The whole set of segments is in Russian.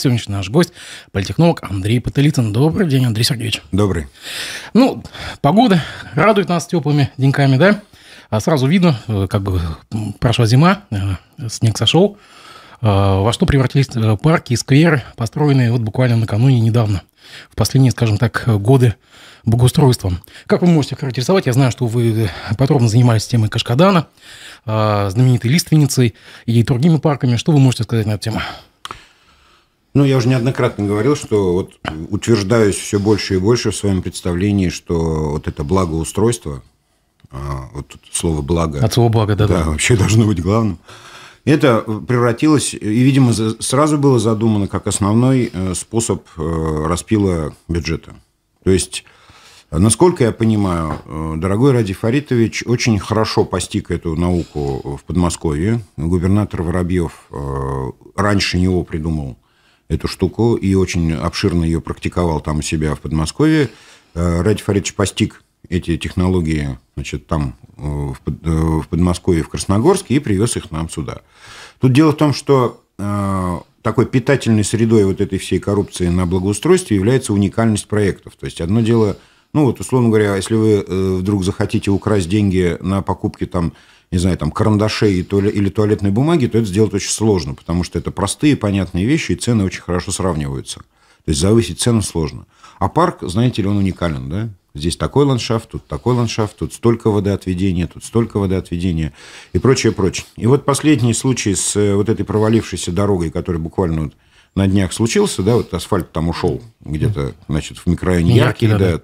Сегодняшний наш гость – политехнолог Андрей Потылицын. Добрый день, Андрей Сергеевич. Добрый. Ну, погода радует нас теплыми деньками, да? А сразу видно, э, как бы прошла зима, э, снег сошел. Э, во что превратились парки и скверы, построенные вот буквально накануне недавно, в последние, скажем так, годы благоустройством. Как вы можете характеризовать? Я знаю, что вы подробно занимались темой Кашкадана, знаменитой лиственницей и другими парками. Что вы можете сказать на эту тему? Ну, я уже неоднократно говорил, что вот утверждаюсь все больше и больше в своем представлении, что вот это благоустройство, а, вот тут слово «благо». От слова «благо», да, да. Да, вообще должно быть главным. Это превратилось, и, видимо, сразу было задумано как основной э, способ э, распила бюджета. То есть, насколько я понимаю, э, дорогой Ради Фаритович очень хорошо постиг эту науку в Подмосковье. Губернатор Воробьев раньше него придумал эту штуку и очень обширно ее практиковал там у себя в Подмосковье. Э, Ради Фаридович постиг эти технологии значит, там э, э, в Подмосковье, в Красногорске и привез их нам сюда. Тут дело в том, что такой питательной средой вот этой всей коррупции на благоустройстве является уникальность проектов. То есть одно дело, ну вот условно говоря, если вы вдруг захотите украсть деньги на покупки там не знаю, там, карандашей или туалетной бумаги, то это сделать очень сложно, потому что это простые, понятные вещи, и цены очень хорошо сравниваются. То есть завысить цену сложно. А парк, знаете ли, он уникален, да? Здесь такой ландшафт, тут такой ландшафт, тут столько водоотведения, тут столько водоотведения и прочее, прочее. И вот последний случай с э, вот этой провалившейся дорогой, которая буквально вот на днях случился, да, вот асфальт там ушел где-то, значит, в микрорайоне Яркий, Яркий да, да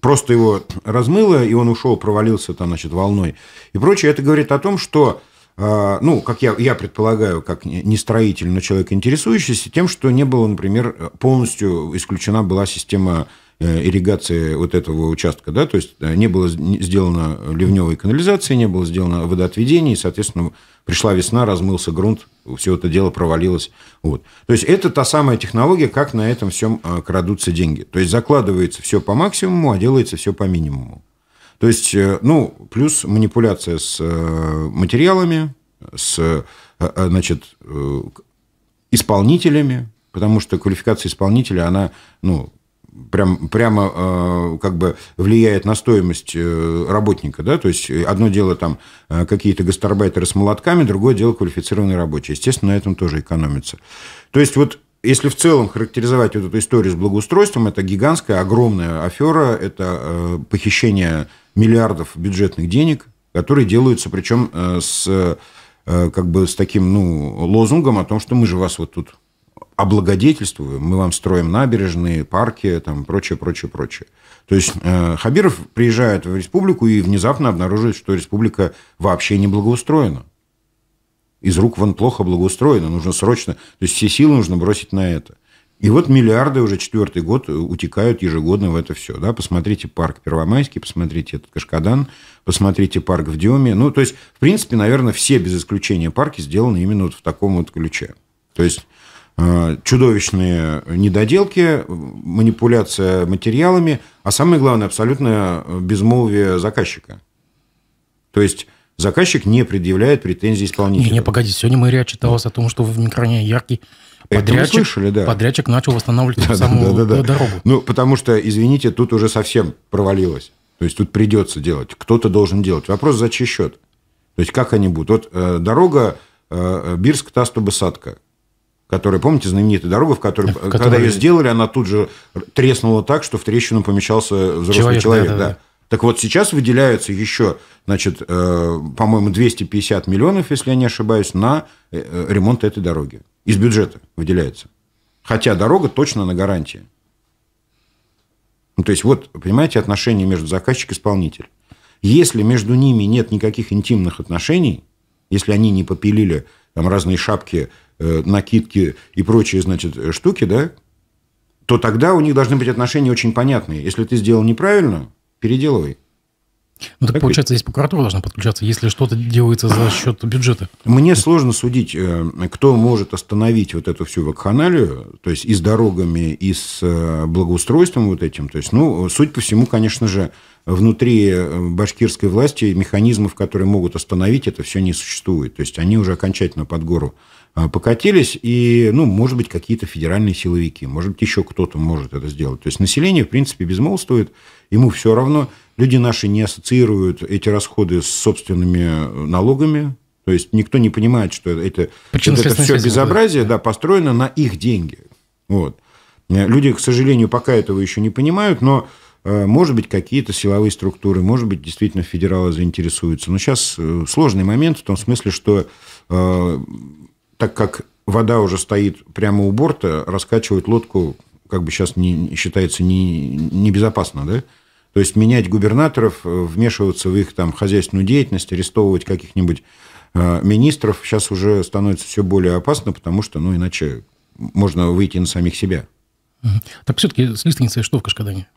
просто его размыло, и он ушел, провалился там, значит, волной и прочее. Это говорит о том, что а, ну, как я, я предполагаю, как не строитель, но человек, интересующийся тем, что не было, например, полностью исключена была система Э, ирригации вот этого участка, да, то есть э, не было сделано ливневой канализации, не было сделано водоотведения, и, соответственно, пришла весна, размылся грунт, все это дело провалилось. Вот. То есть это та самая технология, как на этом всем э, крадутся деньги. То есть закладывается все по максимуму, а делается все по минимуму. То есть, ну, плюс манипуляция с материалами, с, значит, исполнителями, потому что квалификация исполнителя, она, ну, прям, прямо э, как бы влияет на стоимость э, работника. Да? То есть одно дело там э, какие-то гастарбайтеры с молотками, другое дело квалифицированные рабочие. Естественно, на этом тоже экономится. То есть вот если в целом характеризовать вот эту историю с благоустройством, это гигантская, огромная афера, это похищение миллиардов бюджетных денег, которые делаются причем с как бы с таким ну, лозунгом о том, что мы же вас вот тут облагодетельствуем, мы вам строим набережные, парки, там прочее, прочее, прочее. То есть э, Хабиров приезжает в республику и внезапно обнаруживает, что республика вообще не благоустроена. Из рук вон плохо благоустроена, нужно срочно, то есть все силы нужно бросить на это. И вот миллиарды уже четвертый год утекают ежегодно в это все. Да? Посмотрите парк Первомайский, посмотрите этот Кашкадан, посмотрите парк в Диоме. Ну, то есть, в принципе, наверное, все без исключения парки сделаны именно вот в таком вот ключе. То есть а, чудовищные недоделки, манипуляция материалами, а самое главное, абсолютное э, безмолвие заказчика. То есть заказчик не предъявляет претензий исполнителю. Не, не, погоди, сегодня мэрия отчиталась да. о том, что в микроне яркий подрядчик, слышали, да. подрядчик начал восстанавливать да, саму да, да, да, э, дорогу. Ну, потому что, извините, тут уже совсем провалилось. То есть тут придется делать, кто-то должен делать. Вопрос, за чей счет? То есть как они будут? Вот э, дорога э, э бирск тастуба которая, помните, знаменитая дорога, в которой, в которой... когда ее сделали, она тут же треснула так, что в трещину помещался взрослый человек. человек да, да. Да. Так вот, сейчас выделяются еще, значит, э, по-моему, 250 миллионов, если я не ошибаюсь, на э, э, ремонт этой дороги. Из бюджета выделяется. Хотя дорога точно на гарантии. Ну, то есть, вот, понимаете, отношения между заказчик и исполнитель. Если между ними нет никаких интимных отношений, если они не попилили там разные шапки Э, накидки и прочие, значит, э, штуки, да, то тогда у них должны быть отношения очень понятные. Если ты сделал неправильно, переделывай. Ну так, так получается, ведь? здесь прокуратура должна подключаться, если что-то делается за а. счет бюджета. Мне сложно судить, э, кто может остановить вот эту всю вакханалию, то есть и с дорогами, и с благоустройством вот этим. То есть, ну, суть по всему, конечно же, внутри э, башкирской власти механизмов, которые могут остановить это, все не существует. То есть они уже окончательно под гору а, покатились, и, ну, может быть, какие-то федеральные силовики, может быть, еще кто-то может это сделать. То есть население, в принципе, безмолвствует, ему все равно. Люди наши не ассоциируют эти расходы с собственными э, налогами, то есть никто не понимает, что это, это, это все безобразие да, построено на их деньги. Вот. Э, люди, к сожалению, пока этого еще не понимают, но Э, может быть, какие-то силовые структуры, может быть, действительно федералы заинтересуются. Но сейчас э, сложный момент в том смысле, что э, так как вода уже стоит прямо у борта, раскачивать лодку как бы сейчас не, считается небезопасно, не да? То есть менять губернаторов, вмешиваться в их там хозяйственную деятельность, арестовывать каких-нибудь министров сейчас уже становится все более опасно, потому что, ну, иначе можно выйти на самих себя. Так все-таки с лестницей что в Кашкадане?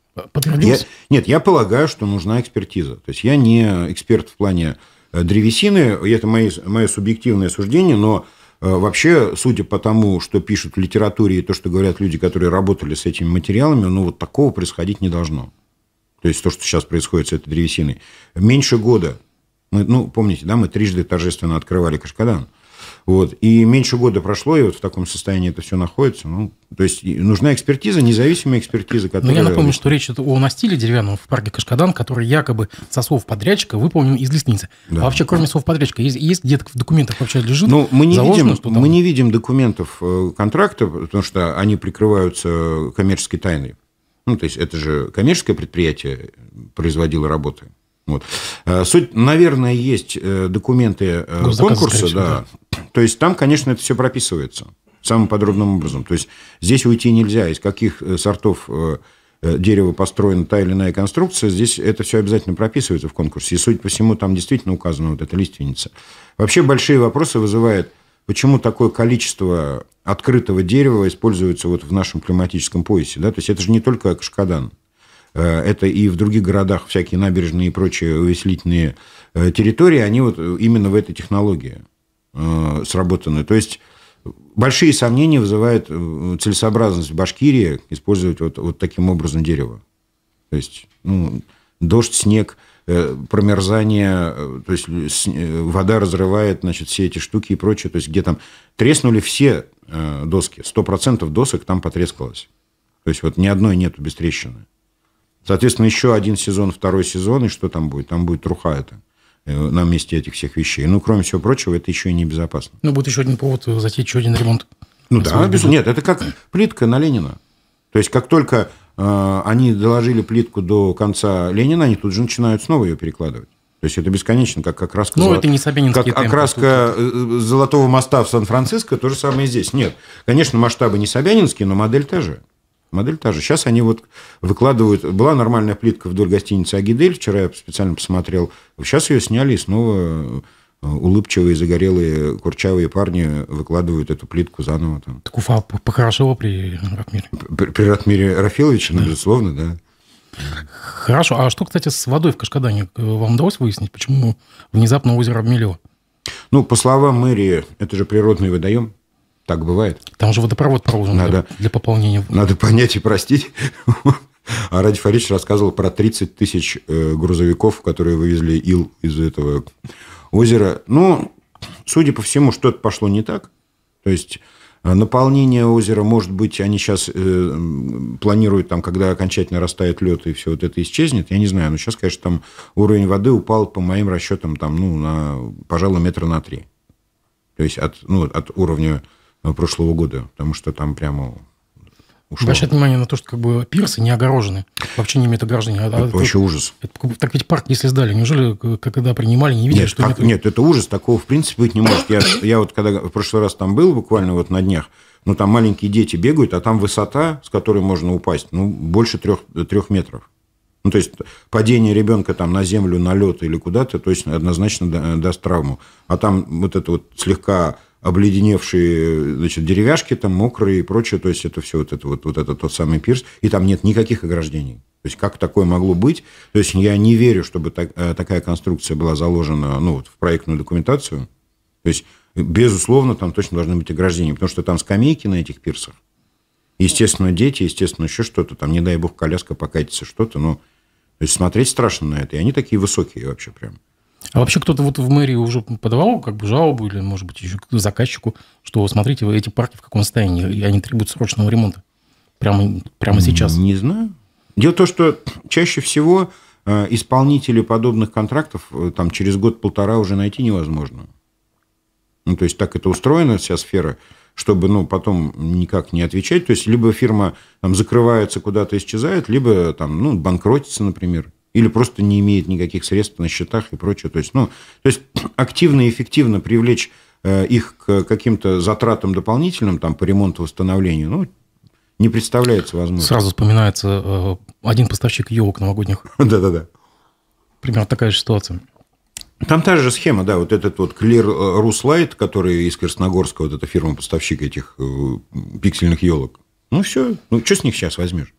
Я, нет, я полагаю, что нужна экспертиза. То есть я не эксперт в плане э, древесины, это мои, мое субъективное суждение, но э, вообще, судя по тому, что пишут в литературе и то, что говорят люди, которые работали с этими материалами, ну вот такого происходить не должно. То есть то, что сейчас происходит с этой древесиной. Меньше года. Мы, ну, помните, да, мы трижды торжественно открывали Кашкадан. Вот. И меньше года прошло, и вот в таком состоянии это все находится. Ну, то есть нужна экспертиза, независимая экспертиза, которая... Но я напомню, что речь идет о настиле деревянном в парке Кашкадан, который якобы со слов подрядчика выполнен из лестницы. Да. А вообще, кроме слов подрядчика, есть, есть где-то в документах вообще лежит? Ну, мы не, заложено, видим, что там... мы не видим документов э, контракта, потому что они прикрываются коммерческой тайной. Ну, то есть это же коммерческое предприятие производило работы. Вот. Э, суть, наверное, есть э, документы э, конкурса, да. да. То есть там, конечно, это все прописывается самым подробным образом. То есть здесь уйти нельзя, из каких сортов дерева построена та или иная конструкция, здесь это все обязательно прописывается в конкурсе. И, судя по всему, там действительно указана вот эта лиственница. Вообще большие вопросы вызывает, почему такое количество открытого дерева используется вот в нашем климатическом поясе. Да? То есть это же не только Кашкадан. Э, это и в других городах всякие набережные и прочие увеселительные э, территории, они вот именно в этой технологии э, сработаны. То есть большие сомнения вызывает целесообразность в Башкирии использовать вот, вот таким образом дерево. То есть ну, дождь, снег, промерзание, то есть вода разрывает значит, все эти штуки и прочее. То есть где там треснули все доски, 100% досок там потрескалось. То есть вот ни одной нету без трещины. Соответственно, еще один сезон, второй сезон, и что там будет? Там будет труха это э, на месте этих всех вещей. Ну, кроме всего прочего, это еще и небезопасно. Ну, будет еще один повод затеять еще один ремонт. Ну да, без... нет, это как плитка на Ленина. То есть, как только э, они доложили плитку до конца Ленина, они тут же начинают снова ее перекладывать. То есть это бесконечно, как окраска, ну, золо... это не как а темпы, окраска э, э, Золотого моста в Сан-Франциско, то же самое здесь. Нет, конечно, масштабы не собянинские, но модель та же. Модель та же. Сейчас они вот выкладывают... Была нормальная плитка вдоль гостиницы «Агидель». Вчера я специально посмотрел. Сейчас ее сняли, и снова э, улыбчивые, загорелые, курчавые парни выкладывают эту плитку заново. Там. Так Уфа похорошела при Ратмире. При, при Ратмире Рафиловиче, ну, да. безусловно, да. Хорошо. А что, кстати, с водой в Кашкадане? Вам удалось выяснить, почему внезапно озеро обмелело? Ну, по словам мэрии, это же природный водоем. Так бывает. Там же водопровод проложен надо, для, для пополнения. Надо понять и простить. А Ради Фарич рассказывал про 30 тысяч э, грузовиков, которые вывезли ил из этого озера. Ну, судя по всему, что-то пошло не так. То есть э, наполнение озера, может быть, они сейчас э, планируют, там, когда окончательно растает лед и все вот это исчезнет, я не знаю, но сейчас, конечно, там уровень воды упал, по моим расчетам, там, ну, на, пожалуй, метра на три. То есть от, ну, от уровня Э, прошлого года, потому что там прямо ушло. Обращать внимание на то, что как бы пирсы не огорожены, вообще не имеют ограждения. А, а это а, вообще ужас. Это, так ведь парк, если сдали, неужели э, когда принимали, не видели, нет, что так, нет? Нет, это ужас, такого в принципе быть не может. Я, я вот когда в прошлый раз там был, буквально вот на днях, ну там маленькие дети бегают, а там высота, с которой можно упасть, ну больше трех, трех метров. Ну, то есть падение ребенка там на землю, на лед или куда-то, точно однозначно э, даст травму. А там вот это вот слегка обледеневшие значит, деревяшки там мокрые и прочее, то есть это все вот это вот, вот это тот самый пирс, и там нет никаких ограждений. То есть как такое могло быть? То есть я не верю, чтобы так, э, такая конструкция была заложена ну, вот, в проектную документацию. То есть, безусловно, там точно должны быть ограждения, потому что там скамейки на этих пирсах. Естественно, дети, естественно, еще что-то. Там, не дай бог, коляска покатится, что-то. но то есть смотреть страшно на это. И они такие высокие вообще прям. А вообще кто-то вот в мэрии уже подавал как бы жалобу или, может быть, еще заказчику, что, смотрите, вы эти парки в каком состоянии, и они требуют срочного ремонта прямо, прямо сейчас? Не знаю. Дело в том, что чаще всего э, исполнителей подобных контрактов э, там через год-полтора уже найти невозможно. Ну, то есть так это устроена вся сфера, чтобы ну, потом никак не отвечать. То есть либо фирма там, закрывается, куда-то исчезает, либо там, ну, банкротится, например или просто не имеет никаких средств на счетах и прочее. То есть, ну, то есть активно и эффективно привлечь э, их к каким-то затратам дополнительным, там, по ремонту, восстановлению, ну, не представляется возможным. Сразу вспоминается э, один поставщик елок новогодних. Да-да-да. Примерно такая же ситуация. Там та же схема, да, вот этот вот Clear Руслайт, э, который из Красногорска, вот эта фирма-поставщик этих пиксельных елок. Ну все, ну что с них сейчас возьмешь?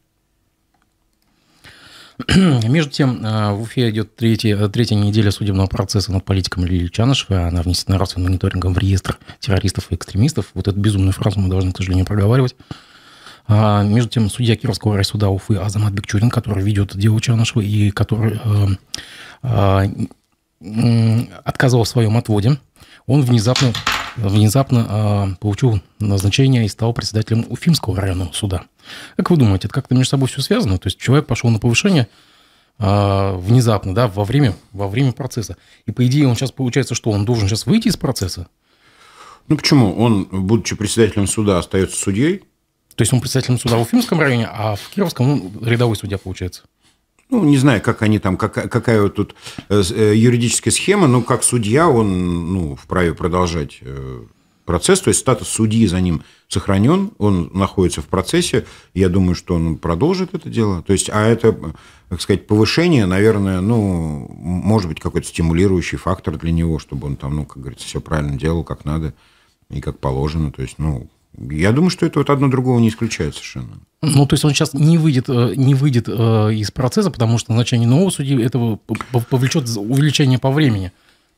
Между тем, э, в Уфе идет третья, э, третья неделя судебного процесса над политиком Лилией Чанышевой. Она внесена расовым мониторингом в реестр террористов и экстремистов. Вот эту безумную фразу мы должны, к сожалению, проговаривать. А, между тем, судья Кировского райсуда Уфы Азамат Бекчурин, который ведет дело Чанышева и который э, э, отказывал в своем отводе, он внезапно, внезапно э, получил назначение и стал председателем Уфимского районного суда. Как вы думаете, это как-то между собой все связано? То есть человек пошел на повышение а, внезапно, да, во время, во время процесса. И по идее он сейчас получается, что он должен сейчас выйти из процесса? Ну почему? Он, будучи председателем суда, остается судьей. То есть он председателем суда в Уфимском районе, а в Кировском он ну, рядовой судья получается? Ну, не знаю, как они там, как, какая тут э, э, юридическая схема, но как судья он ну, вправе продолжать э, процесс, то есть статус судьи за ним сохранен, он находится в процессе, я думаю, что он продолжит это дело. То есть, а это, как сказать, повышение, наверное, ну, может быть, какой-то стимулирующий фактор для него, чтобы он там, ну, как говорится, все правильно делал, как надо и как положено. То есть, ну, я думаю, что это вот одно другого не исключает совершенно. Ну, то есть он сейчас не выйдет, э, не выйдет э, из процесса, потому что назначение нового судьи этого повлечет увеличение по времени.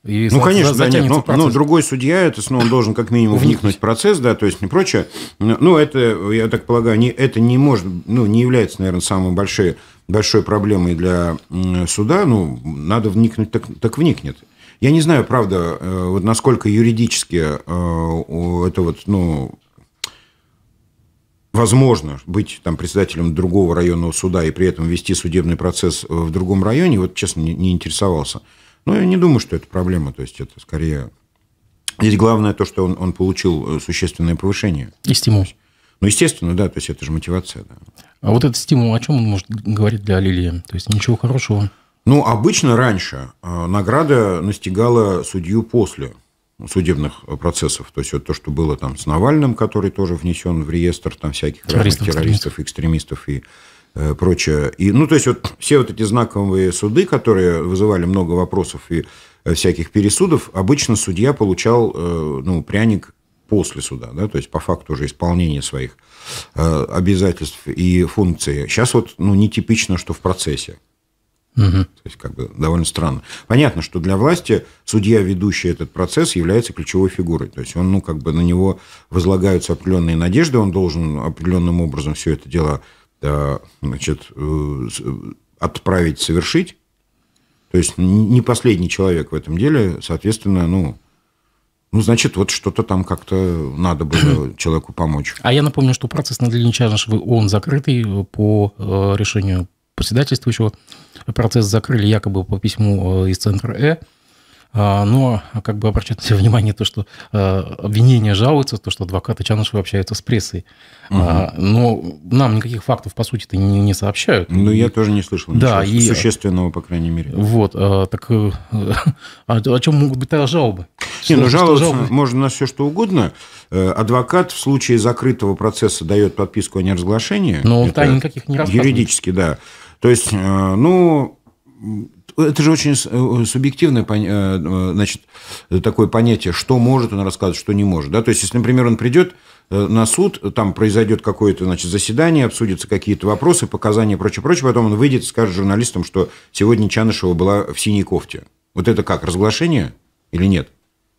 И ну, конечно, да, нет, но, но другой судья, это снова он должен как минимум вникнуть в процесс, да, то есть не прочее. Ну, ну, это, я так полагаю, не, это не может, ну, не является, наверное, самой большой, большой проблемой для суда. Ну, надо вникнуть, так, так вникнет. Я не знаю, правда, э, вот насколько юридически э, это вот, ну, возможно быть там председателем другого районного суда и при этом вести судебный процесс в другом районе, вот честно, не, не интересовался. Ну я не думаю, что это проблема. То есть это скорее... Здесь главное то, что он, он получил э, существенное повышение. И стимул. Ну, естественно, да, то есть это же мотивация. Да. А вот этот стимул, о чем он может говорить для Лилии? То есть ничего хорошего? Ну, обычно раньше э, награда настигала судью после судебных э, процессов. То есть вот то, что было там с Навальным, который тоже внесен в реестр там всяких террористов, разных террористов, экстремистов и Э, прочее. И, ну, то есть, вот все вот эти знаковые суды, которые вызывали много вопросов и э, всяких пересудов, обычно судья получал, э, ну, пряник после суда, да, то есть по факту уже исполнения своих обязательств и функций. Сейчас вот, ну, нетипично, что в процессе. Угу. То есть, как бы довольно странно. Понятно, что для власти судья, ведущий этот процесс, является ключевой фигурой. То есть, он, ну, как бы на него возлагаются определенные надежды, он должен определенным образом все это дело Э, значит, э, э, отправить совершить. То есть не последний человек в этом деле, соответственно, ну, ну, значит, вот что-то там как-то надо было человеку помочь. А я напомню, что процесс на Ильей он закрытый по решению председательствующего. Процесс закрыли якобы по письму из Центра Э. А, но как бы обращать на себя внимание то, что а, обвинения жалуются, то, что адвокаты Чанышева общаются с прессой. Угу. Но нам никаких фактов, по сути-то, не, не сообщают. Ну, я тоже не слышал да, ничего и... существенного, по крайней мере. Вот, так э, о чем могут быть тогда жалобы? Не, ну жаловаться жалобы? можно на все, что угодно. Э, адвокат в случае закрытого процесса дает подписку о неразглашении. Но он никаких не рассказывает. Юридически, да. То есть, э, ну, это же очень э, субъективное э, э, значит, такое понятие, что может он рассказывать, что не может. Да? То есть, если, например, он придет на суд, там произойдет какое-то значит, заседание, обсудятся какие-то вопросы, показания и прочее, прочее, потом он выйдет и скажет журналистам, что сегодня Чанышева была в синей кофте. Вот это как, разглашение или нет?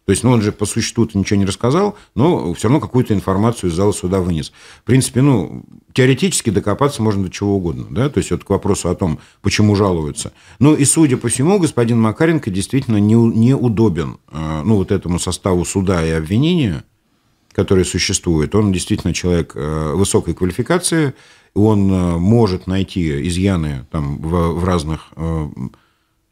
То есть, ну, он же по существу-то ничего не рассказал, но все равно какую-то информацию из зала суда вынес. В принципе, ну, теоретически докопаться можно до чего угодно, да, то есть вот к вопросу о том, почему жалуются. Ну, и судя по всему, господин Макаренко действительно не, неудобен, э, ну, вот этому составу суда и обвинения, который существует. Он действительно человек э, высокой квалификации, он э, может найти изъяны там в, в разных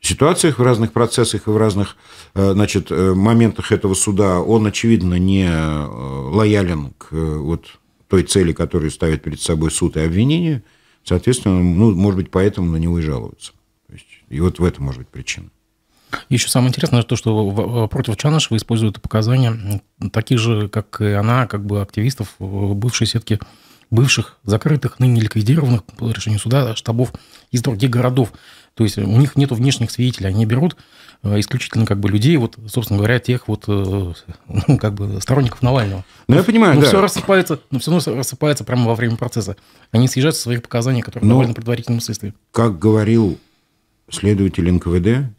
ситуациях, в разных процессах и в разных э, значит, э, моментах этого суда, он, очевидно, не э, лоялен к вот той цели, которую ставит перед собой суд и обвинение. Соответственно, ну, может быть, поэтому на него и жалуются. Есть, и вот в этом может быть причина. Еще самое интересное то, что против Чанышева используют показания таких же, как и она, как бы активистов бывшей сетки бывших закрытых, ныне ликвидированных по решению суда штабов из других городов. То есть у них нет внешних свидетелей, они берут э, исключительно как бы людей, вот, собственно говоря, тех вот, э, ну, как бы сторонников Навального. Ну, я ну, понимаю, но ну, да. Все рассыпается, но ну, все равно рассыпается прямо во время процесса. Они съезжают со своих показаний, которые но, довольно предварительном следствии. Как говорил следователь НКВД,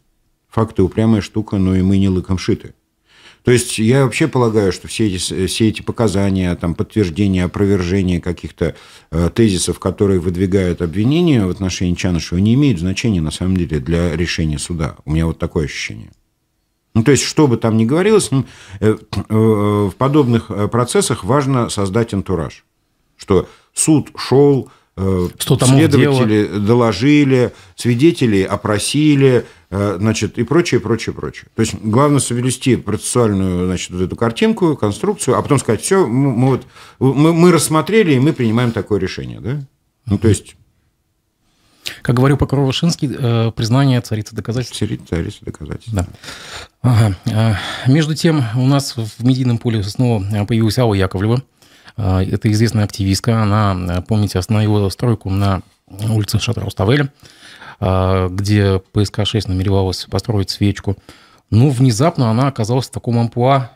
факты упрямая штука, но и мы не лыком шиты. То есть я вообще полагаю, что все эти, все эти показания, там, подтверждения, опровержения каких-то э, тезисов, которые выдвигают обвинения в отношении Чанышева, не имеют значения, на самом деле, для решения суда. У меня вот такое ощущение. Ну, то есть, что бы там ни говорилось, ну, э, э, в подобных э, процессах важно создать антураж. Что суд шел, что э, там следователи доложили, свидетелей опросили, э, значит, и прочее, прочее, прочее. То есть главное соблюсти процессуальную, значит, вот эту картинку, конструкцию, а потом сказать, все, мы, вот, мы, мы рассмотрели, и мы принимаем такое решение, да? Ну, то есть... Как говорил прокурор Вышинский, э, признание царицы доказательств. Царица доказательств. Да. Ага. Между тем, у нас в медийном поле снова появилась Алла Яковлева. А, это известная активистка. Она, э, помните, остановила стройку на улице Шатра-Уставеля, а, где ПСК-6 намеревалась построить свечку. Но ну, внезапно она оказалась в таком ампуа.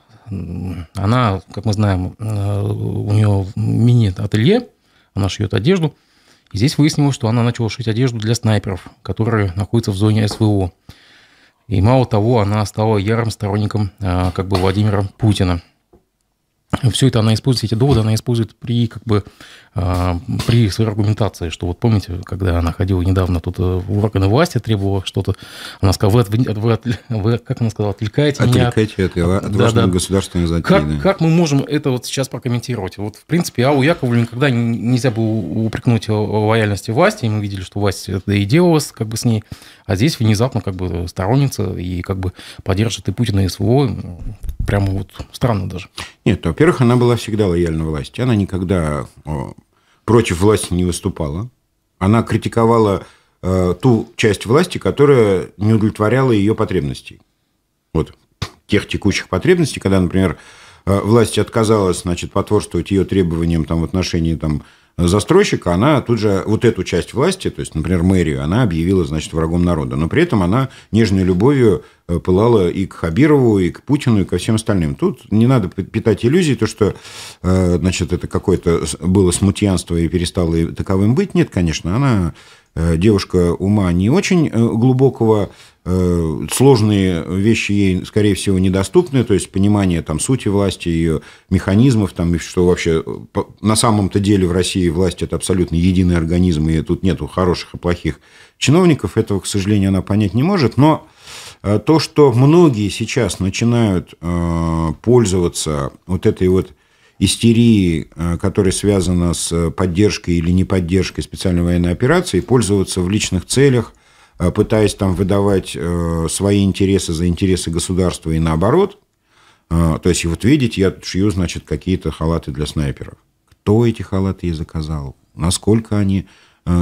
Она, как мы знаем, э, у нее мини-ателье, она шьет одежду. И здесь выяснилось, что она начала шить одежду для снайперов, которые находятся в зоне СВО. И мало того, она стала ярым сторонником а, как бы Владимира Путина все это она использует, эти доводы она использует при, как бы, а, при своей аргументации, что вот помните, когда она ходила недавно тут э, в органы власти, требовала что-то, она сказала, вы, вы, вы как она сказала, отвлекаете, отвлекаете меня. Отвлекаете от, от да, да. государственной затеи. Как, да. как мы можем это вот сейчас прокомментировать? Вот, в принципе, Аллу Яковлеву никогда нельзя было упрекнуть лояльности власти, и мы видели, что власть это и делалась как бы с ней, а здесь внезапно как бы сторонница и как бы поддержит и Путина, и СВО прямо вот странно даже. Нет, во-первых, она была всегда лояльна власти. Она никогда против власти не выступала. Она критиковала э, ту часть власти, которая не удовлетворяла ее потребностей. Вот тех текущих потребностей, когда, например, э, власть отказалась, значит, потворствовать ее требованиям там, в отношении там, застройщика, она тут же вот эту часть власти, то есть, например, мэрию, она объявила, значит, врагом народа. Но при этом она нежной любовью э, пылала и к Хабирову, и к Путину, и ко всем остальным. Тут не надо питать иллюзии, то, что э, значит, это какое-то было смутьянство и перестало таковым быть. Нет, конечно, она Э, девушка ума не очень э, глубокого, э, сложные вещи ей, скорее всего, недоступны, то есть понимание там, сути власти, ее механизмов, там, что вообще на самом-то деле в России власть – это абсолютно единый организм, и тут нету хороших и плохих чиновников, этого, к сожалению, она понять не может, но то, что многие сейчас начинают пользоваться вот этой вот истерии, э, которая связана с э, поддержкой или неподдержкой специальной военной операции, пользоваться в личных целях, э, пытаясь там выдавать свои интересы за интересы государства и наоборот. То есть, вот видите, я шью, значит, какие-то халаты для снайперов. Кто эти халаты и заказал? Насколько они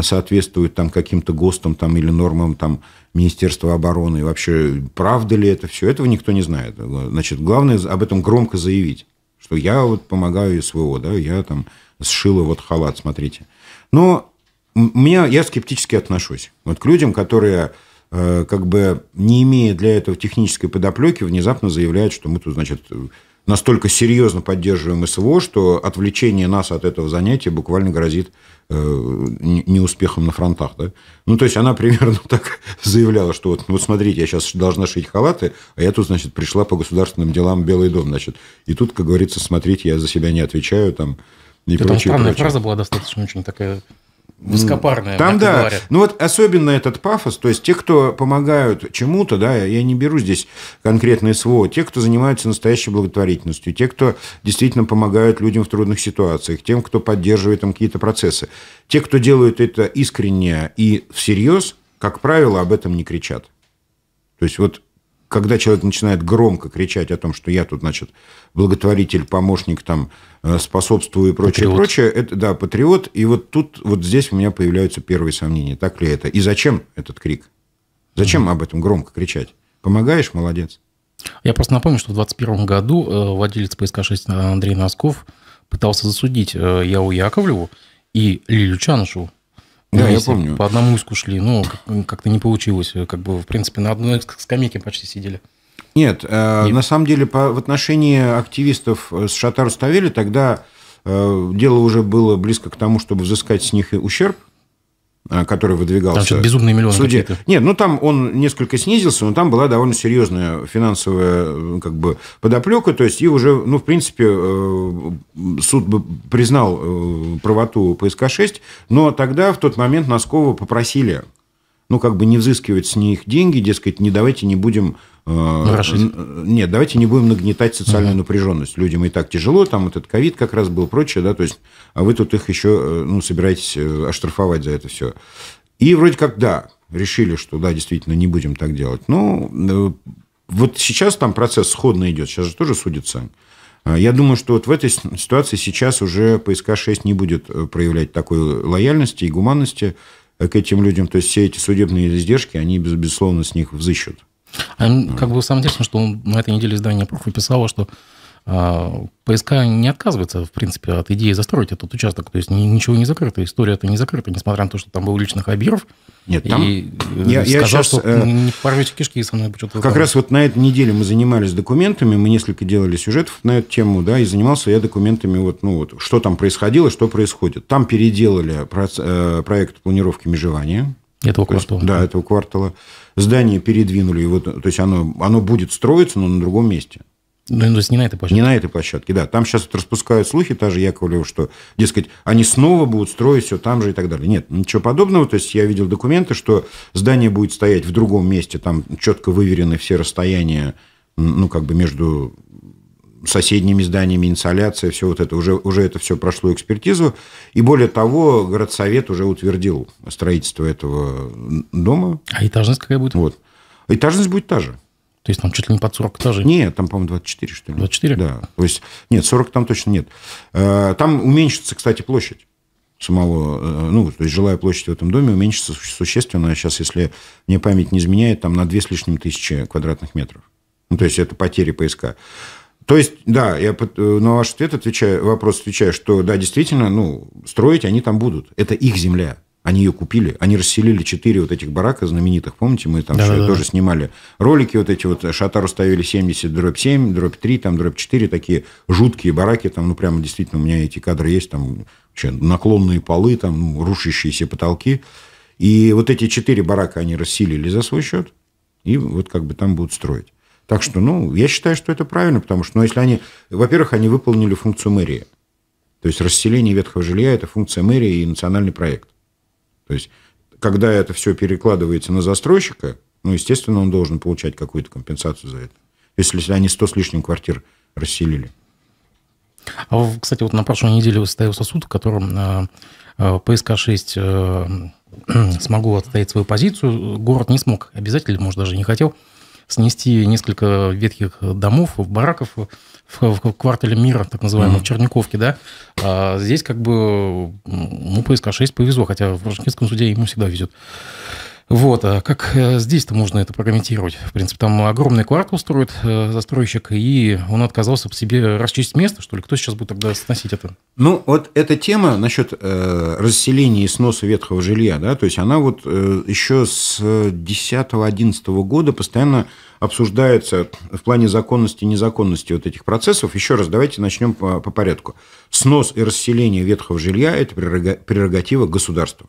соответствуют там каким-то ГОСТам там, или нормам там, Министерства обороны. И вообще, правда ли это все? Этого никто не знает. Значит, главное об этом громко заявить что я вот помогаю СВО, да, я там сшила вот халат, смотрите. Но меня, я скептически отношусь вот к людям, которые э, как бы не имея для этого технической подоплеки, внезапно заявляют, что мы тут, значит, настолько серьезно поддерживаем СВО, что отвлечение нас от этого занятия буквально грозит э, неуспехом на фронтах. Да? Ну, то есть она примерно так заявляла, что вот, вот смотрите, я сейчас должна шить халаты, а я тут, значит, пришла по государственным делам Белый дом, значит. И тут, как говорится, смотрите, я за себя не отвечаю, там, и да, прочее, там странная прочее. фраза была достаточно очень такая высокопарная. Там, да. Говорят. Ну, вот особенно этот пафос, то есть те, кто помогают чему-то, да, я не беру здесь конкретные слова, те, кто занимаются настоящей благотворительностью, те, кто действительно помогают людям в трудных ситуациях, тем, кто поддерживает там какие-то процессы, те, кто делают это искренне и всерьез, как правило, об этом не кричат. То есть вот когда человек начинает громко кричать о том, что я тут, значит, благотворитель, помощник, там, э, способствую и прочее, патриот. прочее, это, да, патриот, и вот тут, вот здесь у меня появляются первые сомнения, так ли это, и зачем этот крик? Зачем угу. об этом громко кричать? Помогаешь, молодец. Я просто напомню, что в 2021 году э, владелец ПСК-6 Андрей Носков пытался засудить э, Яу Яковлеву и Лилю Чанушу да, ну, я помню. По одному иску шли, но ну, как-то не получилось. Как бы, в принципе, на одной скамейке почти сидели. Нет, э, на самом деле, по, в отношении активистов э, с Шатару ставили тогда э, дело уже было близко к тому, чтобы взыскать с них и ущерб. Э, который выдвигался. Там что-то безумные миллионы суде. Нет, ну там он несколько снизился, но там была довольно серьезная финансовая э, как бы, подоплека. То есть, и уже, ну, в принципе, э, суд бы признал правоту ПСК-6, но тогда, в тот момент, Носкова попросили ну, как бы не взыскивать с них деньги, дескать, не давайте не будем... Э, э нет, давайте не будем нагнетать социальную угу. напряженность. Людям и так тяжело, там этот ковид как раз был, прочее, да, то есть, а вы тут их еще, э, ну, собираетесь э, оштрафовать за это все. И вроде как, да, решили, что, да, действительно, не будем так делать. Ну, вот сейчас там процесс сходно идет, сейчас же тоже судится. А я думаю, что вот в этой ситуации сейчас уже ПСК-6 не будет проявлять такой лояльности и гуманности, Э, к этим людям. То есть все эти судебные издержки, они, безусловно, с них взыщут. А, ну, как бы самое интересное, что он на этой неделе издание «Пруф» писало, что а, ПСК не отказывается, в принципе, от идеи застроить этот участок. То есть ничего не закрыто, история-то не закрыта, несмотря на то, что там был личных обиров. Нет, там... И э, я, сказал, я сейчас, что э... не порвете кишки, со мной почему-то... Как там... раз вот на этой неделе мы занимались документами, мы несколько делали сюжетов на эту тему, да, и занимался я документами, вот, ну, вот, что там происходило, что происходит. Там переделали э, проект планировки межевания, этого то квартала. Есть, да, этого квартала. Здание передвинули, его, то есть оно, оно будет строиться, но на другом месте. Ну, то есть не на этой площадке? Не на этой площадке, да. Там сейчас вот распускают слухи, та же Яковлева, что, дескать, они снова будут строить все там же и так далее. Нет, ничего подобного. То есть я видел документы, что здание будет стоять в другом месте, там четко выверены все расстояния, ну, как бы между соседними зданиями, инсоляция, все вот это, уже, уже это все прошло экспертизу. И более того, городсовет уже утвердил строительство этого дома. А этажность какая будет? Вот. Этажность будет та же. То есть там чуть ли не под 40 этажей. Нет, там, по-моему, 24, что ли. 24? Да. То есть, нет, 40 там точно нет. Э, там уменьшится, кстати, площадь самого, э, ну, то есть жилая площадь в этом доме уменьшится существенно. Сейчас, если мне память не изменяет, там на две с лишним тысячи квадратных метров. Ну, то есть это потери ПСК. То есть, да, я э, на ваш ответ отвечаю, вопрос отвечаю, что да, действительно, ну, строить они там будут. Это их земля. Они ее купили, они расселили четыре вот этих барака знаменитых, помните, мы там да, да, да. тоже снимали ролики вот эти вот, э, Шатару ставили 70, дробь 7, дробь 3, там дробь 4, такие жуткие бараки, там, ну, прямо действительно у меня эти кадры есть, там вообще наклонные полы, там ну, рушащиеся потолки. И вот эти четыре барака они расселили за свой счет, и вот как бы там будут строить. Так что, ну, я считаю, что это правильно, потому что, ну, если они, во-первых, они выполнили функцию мэрии. То есть расселение ветхого жилья – это функция мэрии и национальный проект. То есть, когда это все перекладывается на застройщика, ну, естественно, он должен получать какую-то компенсацию за это. Если они сто с лишним квартир расселили. А, кстати, вот на прошлой неделе состоялся суд, в котором э, э, ПСК-6 э, смогу отстоять свою позицию. Город не смог, обязательно, может, даже не хотел, снести несколько ветхих домов, бараков в, в квартале мира, так называемом, mm-hmm. в Черниковке, да. А здесь как бы ну, по 6 повезло, хотя в Рожкинском суде ему всегда везет. Вот, а как э, здесь-то можно это прокомментировать? В принципе, там огромный квартал строит э, застройщик, и он отказался себе расчистить место, что ли? Кто сейчас будет тогда сносить это? Ну, вот эта тема насчет э, расселения и сноса ветхого жилья, да, то есть она вот э, еще с 10-11 года постоянно обсуждается в плане законности и незаконности вот этих процессов. Еще раз, давайте начнем по, по порядку. Снос и расселение ветхого жилья – это прерогатива государства.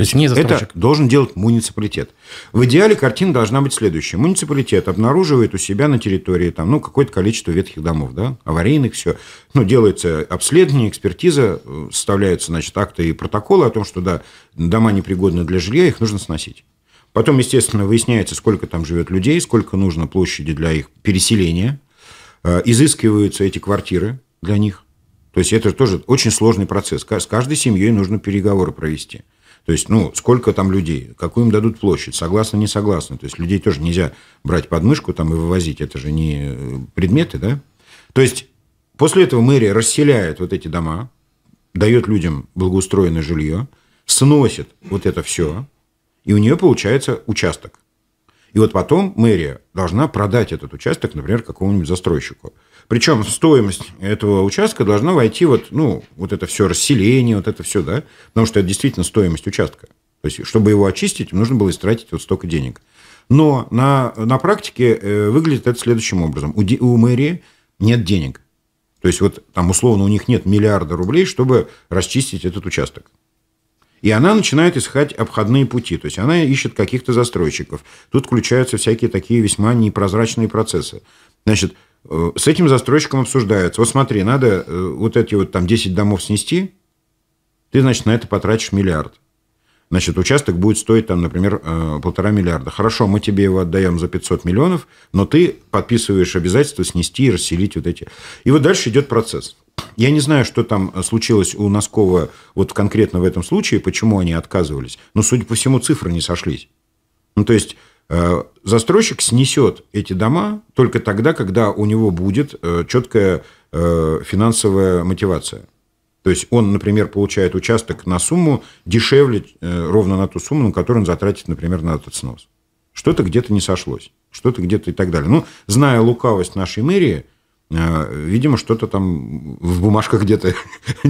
То есть не Это должен делать муниципалитет. В идеале картина должна быть следующая. Муниципалитет обнаруживает у себя на территории там, ну, какое-то количество ветхих домов, да, аварийных, все. Ну, делается обследование, экспертиза, э, составляются, значит, акты и протоколы о том, что, да, дома непригодны для жилья, их нужно сносить. Потом, естественно, выясняется, сколько там живет людей, сколько нужно площади для их переселения. Э, изыскиваются эти квартиры для них. То есть это тоже очень сложный процесс. С каждой семьей нужно переговоры провести. То есть, ну, сколько там людей, какую им дадут площадь, согласны, не согласны. То есть, людей тоже нельзя брать под мышку там и вывозить, это же не э, предметы, да? То есть, после этого мэрия расселяет вот эти дома, дает людям благоустроенное жилье, сносит вот это все, и у нее получается участок. И вот потом мэрия должна продать этот участок, например, какому-нибудь застройщику – причем стоимость этого участка должна войти вот, ну, вот это все расселение, вот это все, да, потому что это действительно стоимость участка. То есть, чтобы его очистить, нужно было истратить вот столько денег. Но на, на практике э, выглядит это следующим образом. У, у мэрии нет денег. То есть, вот там условно у них нет миллиарда рублей, чтобы расчистить этот участок. И она начинает искать обходные пути. То есть она ищет каких-то застройщиков. Тут включаются всякие такие весьма непрозрачные процессы. Значит, Э, с этим застройщиком обсуждается. Вот смотри, надо э, вот эти вот там 10 домов снести, ты, значит, на это потратишь миллиард. Значит, участок будет стоить, там, например, э, полтора миллиарда. Хорошо, мы тебе его отдаем за 500 миллионов, но ты подписываешь обязательство снести и расселить вот эти. И вот дальше идет процесс. Я не знаю, что там случилось у Носкова вот конкретно в этом случае, почему они отказывались. Но, судя по всему, цифры не сошлись. Ну, то есть Э, застройщик снесет эти дома только тогда, когда у него будет э, четкая э, финансовая мотивация. То есть он, например, получает участок на сумму дешевле ровно на ту сумму, на которую он затратит, например, на этот снос. Что-то где-то не сошлось, что-то где-то и так далее. Ну, зная лукавость нашей мэрии – а, видимо, что-то там в бумажках где-то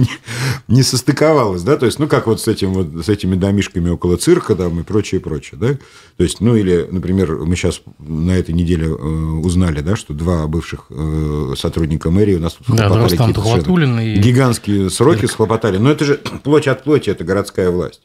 не состыковалось, да, то есть, ну, как вот с, этим, вот с этими домишками около цирка там и прочее, прочее, да, то есть, ну, или, например, мы сейчас на этой неделе э, узнали, да, что два бывших э, сотрудника мэрии у нас тут да, схлопотали да, какие-то и... гигантские сроки Ирк. схлопотали, но это же плоть от плоти, это городская власть,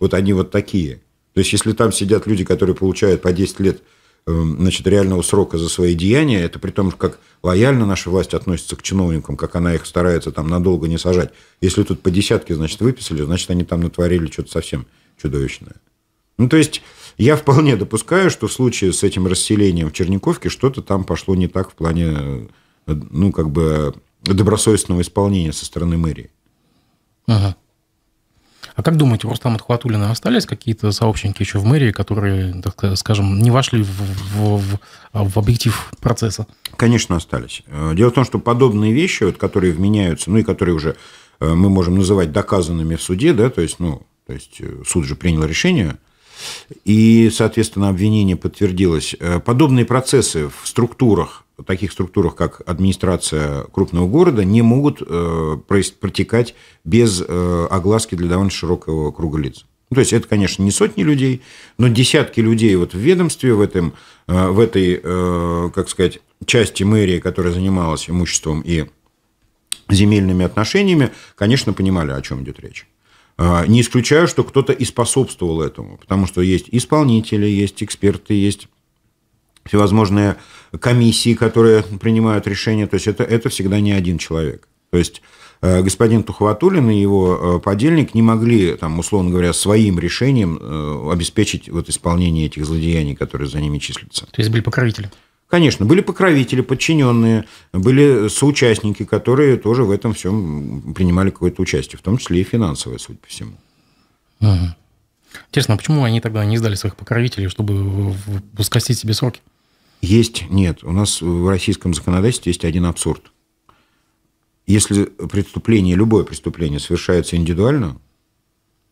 вот они вот такие, то есть, если там сидят люди, которые получают по 10 лет Эм, значит, реального срока за свои деяния, это при том, как лояльно наша власть относится к чиновникам, как она их старается там надолго не сажать. Если тут по десятке, значит, выписали, значит, они там натворили что-то совсем чудовищное. Ну, то есть, я вполне допускаю, что в случае с этим расселением в Черниковке что-то там пошло не так в плане, э, ну, как бы, добросовестного исполнения со стороны мэрии. Ага. А как думаете, у Рустама Тхватулина остались какие-то сообщники еще в мэрии, которые, так скажем, не вошли в, в, в, в объектив процесса? Конечно, остались. Э, дело в том, что подобные вещи, вот, которые вменяются, ну и которые уже э, мы можем называть доказанными в суде, да, то есть, ну, то есть э, суд же принял решение, и, соответственно, обвинение подтвердилось. Подобные процессы в структурах таких структурах, как администрация крупного города, не могут э, протекать без э, огласки для довольно широкого круга лиц. Ну, то есть это, конечно, не сотни людей, но десятки людей вот в ведомстве, в, этом, э, в этой, как сказать, части мэрии, которая занималась имуществом и земельными отношениями, конечно, понимали, о чем идет речь. Не исключаю, что кто-то и способствовал этому, потому что есть исполнители, есть эксперты, есть всевозможные комиссии, которые принимают решения. То есть это, это всегда не один человек. То есть э, господин Тухватулин и его э, подельник не могли, там, условно говоря, своим решением э, обеспечить вот исполнение этих злодеяний, которые за ними числятся. То есть были покровители? Конечно, были покровители, подчиненные, были соучастники, которые тоже в этом всем принимали какое-то участие, в том числе и финансовое, судя по всему. Угу. Интересно, а почему они тогда не сдали своих покровителей, чтобы скостить себе сроки? Есть, нет. У нас в российском законодательстве есть один абсурд. Если преступление, любое преступление совершается индивидуально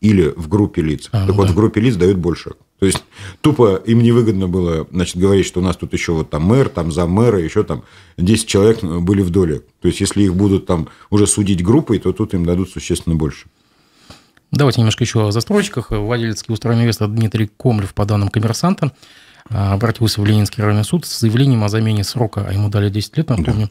или в группе лиц, а, так ну вот в группе лиц дают больше. То есть тупо им невыгодно было значит, говорить, что у нас тут еще вот там мэр, там за мэра, еще там 10 человек были в доле. То есть если их будут там уже судить группой, то тут им дадут существенно больше. Давайте немножко еще о застройщиках. Владелец устроенный инвестор Дмитрий Комлев по данным коммерсанта а, обратился в Ленинский районный суд с заявлением о замене срока, а ему дали 10 лет, напомню,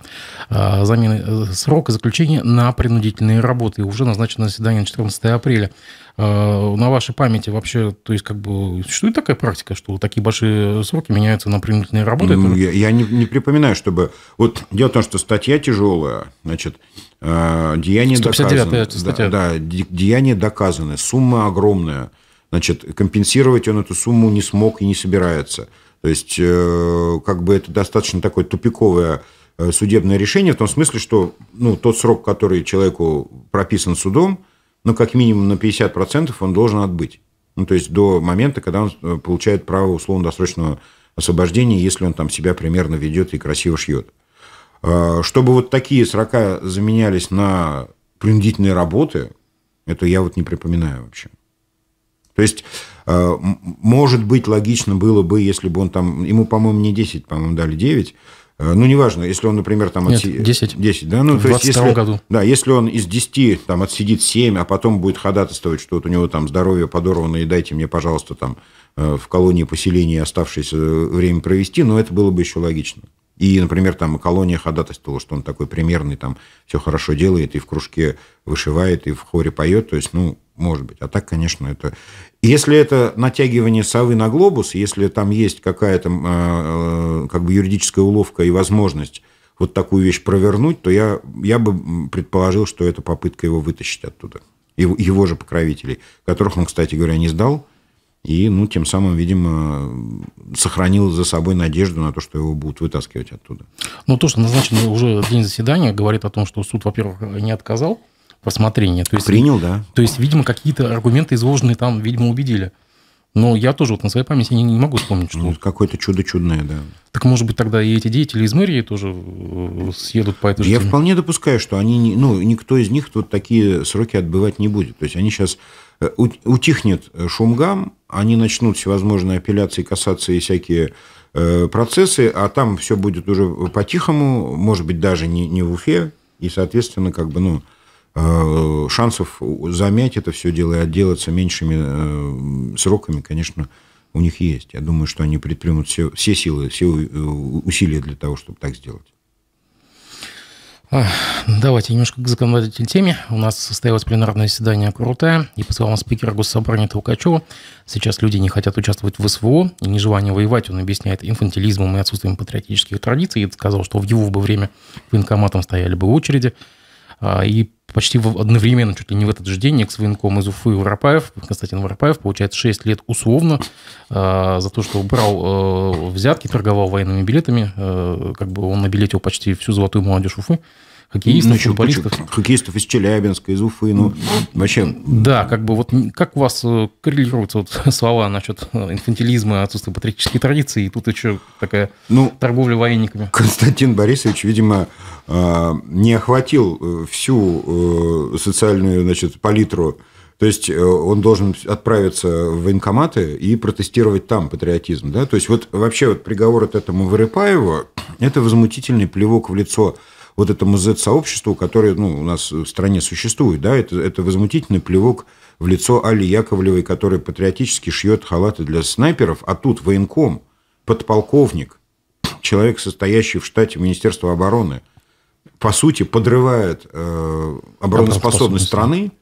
да. А, замены э, срока заключения на принудительные работы. уже назначено заседание на 14 апреля. А, на вашей памяти вообще, то есть как бы существует такая практика, что такие большие сроки меняются на принудительные работы? Ну, я, я не, не припоминаю, чтобы... Вот дело в том, что статья тяжелая, значит, деяние доказано. Да, да, деяние доказано, сумма огромная. Значит, компенсировать он эту сумму не смог и не собирается. То есть, э, как бы это достаточно такое тупиковое э, судебное решение в том смысле, что ну, тот срок, который человеку прописан судом, ну, как минимум на 50% он должен отбыть. Ну, то есть до момента, когда он э, получает право условно-досрочного освобождения, если он там себя примерно ведет и красиво шьет. Чтобы вот такие срока заменялись на принудительные работы, это я вот не припоминаю вообще. То есть, э, может быть, логично было бы, если бы он там... Ему, по-моему, не 10, по-моему, дали 9. Э, ну, неважно, если он, например, там... Нет, отси... 10. 10, да? Ну, в то есть, если... году. Да, если он из 10 там отсидит 7, а потом будет ходатайствовать, что вот у него там здоровье подорвано, и дайте мне, пожалуйста, там э, в колонии поселения оставшееся время провести, но ну, это было бы еще логично. И, например, там колония ходатайствовала, что он такой примерный, там все хорошо делает, и в кружке вышивает, и в хоре поет. То есть, ну, может быть. А так, конечно, это... Если это натягивание совы на глобус, если там есть какая-то э, как бы юридическая уловка и возможность вот такую вещь провернуть, то я, я бы предположил, что это попытка его вытащить оттуда. Его, его же покровителей, которых он, кстати говоря, не сдал – и, ну, тем самым, видимо, сохранил за собой надежду на то, что его будут вытаскивать оттуда. Ну, то, что назначен уже день заседания, говорит о том, что суд, во-первых, не отказал в рассмотрении. То есть, Принял, да. То есть, видимо, какие-то аргументы, изложенные там, видимо, убедили. Но я тоже вот на своей памяти не, не могу вспомнить, что... Ну, какое-то чудо чудное, да. Так, может быть, тогда и эти деятели из мэрии тоже э, съедут по этой Я теме? вполне допускаю, что они... Не, ну, никто из них вот такие сроки отбывать не будет. То есть они сейчас Э, утихнет э, шумгам, они начнут всевозможные апелляции, касации всякие э, процессы, а там все будет уже по-тихому, может быть, даже не, не в Уфе, и, соответственно, как бы, ну, шансов замять это все дело и отделаться меньшими сроками, конечно, у них есть. Я думаю, что они предпримут все, все силы, все усилия для того, чтобы так сделать. Давайте немножко к законодательной теме. У нас состоялось пленарное заседание Крута, и по словам спикера Госсобрания Толкачева, сейчас люди не хотят участвовать в СВО, и нежелание воевать он объясняет инфантилизмом и отсутствием патриотических традиций. И сказал, что в его бы время военкоматом стояли бы очереди. А, и почти одновременно, чуть ли не в этот же день, экс-военком из Уфы Воропаев, Константин Воропаев, получает 6 лет условно э, за то, что брал э, взятки, торговал военными билетами. Э, как бы он на набилетил почти всю золотую молодежь Уфы хоккеистов, ну, футболистов. Хоккеистов из Челябинска, из Уфы, ну, вообще. Да, как бы вот как у вас э, коррелируются вот слова насчет э, инфантилизма, отсутствия патриотической традиции, и тут еще такая ну, торговля военниками. Константин Борисович, видимо, э, не охватил всю социальную, значит, палитру то есть он должен отправиться в военкоматы и протестировать там патриотизм. Да? То есть вот вообще вот приговор от этому Вырыпаеву – это возмутительный плевок в лицо вот этому Z-сообществу, которое ну, у нас в стране существует. Да? Это, это возмутительный плевок в лицо Али Яковлевой, которая патриотически шьет халаты для снайперов, а тут военком, подполковник, человек, состоящий в штате Министерства обороны, по сути, подрывает э, обороноспособность страны.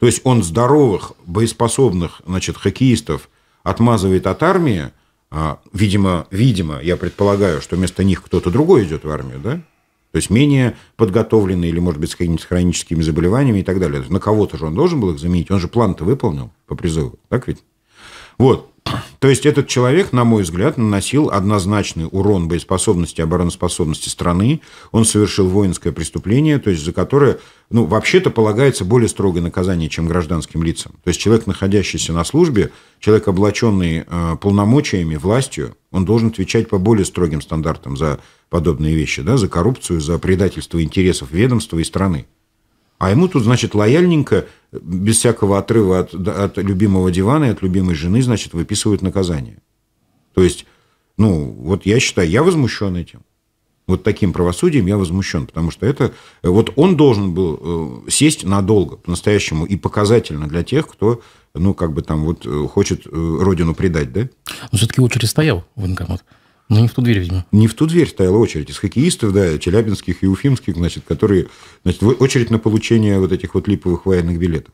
То есть он здоровых, боеспособных значит, хоккеистов отмазывает от армии, а, видимо, видимо, я предполагаю, что вместо них кто-то другой идет в армию, да? То есть менее подготовленные или, может быть, с хроническими заболеваниями и так далее. На кого-то же он должен был их заменить. Он же план-то выполнил по призыву, так ведь? Вот. То есть этот человек, на мой взгляд, наносил однозначный урон боеспособности обороноспособности страны. Он совершил воинское преступление, то есть за которое, ну, вообще-то полагается более строгое наказание, чем гражданским лицам. То есть человек, находящийся на службе, человек, облаченный э, полномочиями, властью, он должен отвечать по более строгим стандартам за подобные вещи, да, за коррупцию, за предательство интересов ведомства и страны. А ему тут, значит, лояльненько, без всякого отрыва от, от любимого дивана и от любимой жены, значит, выписывают наказание. То есть, ну, вот я считаю, я возмущен этим. Вот таким правосудием я возмущен, потому что это... Вот он должен был э, сесть надолго, по-настоящему, и показательно для тех, кто, ну, как бы там вот э, хочет э, родину предать, да? Но все-таки очередь стоял в военкомат. Ну, не в ту дверь, видимо. Не в ту дверь стояла очередь. Из хоккеистов, да, челябинских и уфимских, значит, которые... Значит, очередь на получение вот этих вот липовых военных билетов.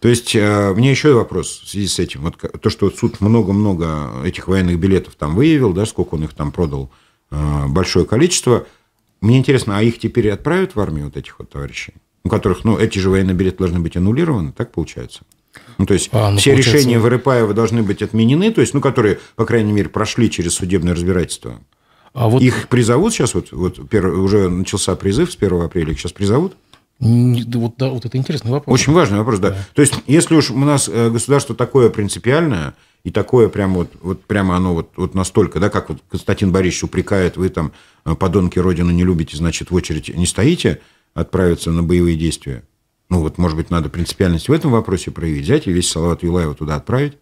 То есть, э, мне еще вопрос в связи с этим. Вот то, что суд много-много этих военных билетов там выявил, да, сколько он их там продал, э, большое количество. Мне интересно, а их теперь отправят в армию, вот этих вот товарищей? У которых, ну, эти же военные билеты должны быть аннулированы, так получается? Ну, то есть а, ну, все получается... решения Вырыпаева должны быть отменены, то есть, ну, которые, по крайней мере, прошли через судебное разбирательство. А вот... Их призовут сейчас, вот, вот перв... уже начался призыв с 1 апреля, их сейчас призовут? Вот, да, вот это интересный вопрос. Очень важный вопрос, да. да. То есть, если уж у нас э, государство такое принципиальное, и такое прямо вот, вот прямо оно вот, вот настолько, да, как вот Константин Борисович упрекает, вы там э, подонки Родину не любите, значит, в очередь не стоите отправиться на боевые действия. Ну вот, может быть, надо принципиальность в этом вопросе проявить, взять и весь Салават Юлаева туда отправить.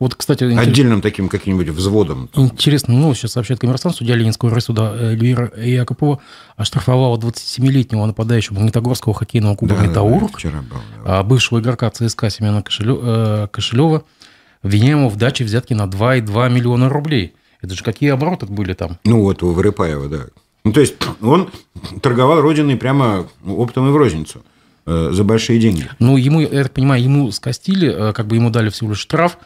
Вот, кстати, интерес... отдельным таким каким-нибудь взводом. Интересно, ну, сейчас сообщает Коммерсант, судья Ленинского райсуда э, Эльвира Якопова оштрафовала 27-летнего нападающего магнитогорского хоккейного клуба да, «Метаург», да, да, был, да. А, бывшего игрока ЦСКА Семена Кошелева, э, Кошелева обвиняемого в даче взятки на 2,2 миллиона рублей. Это же какие обороты были там? Ну, вот у Вырыпаева, да. Ну, то есть он торговал родиной прямо оптом и в розницу – Э, за большие деньги. Ну, ему, я так понимаю, ему скостили, э, как бы ему дали всего лишь штраф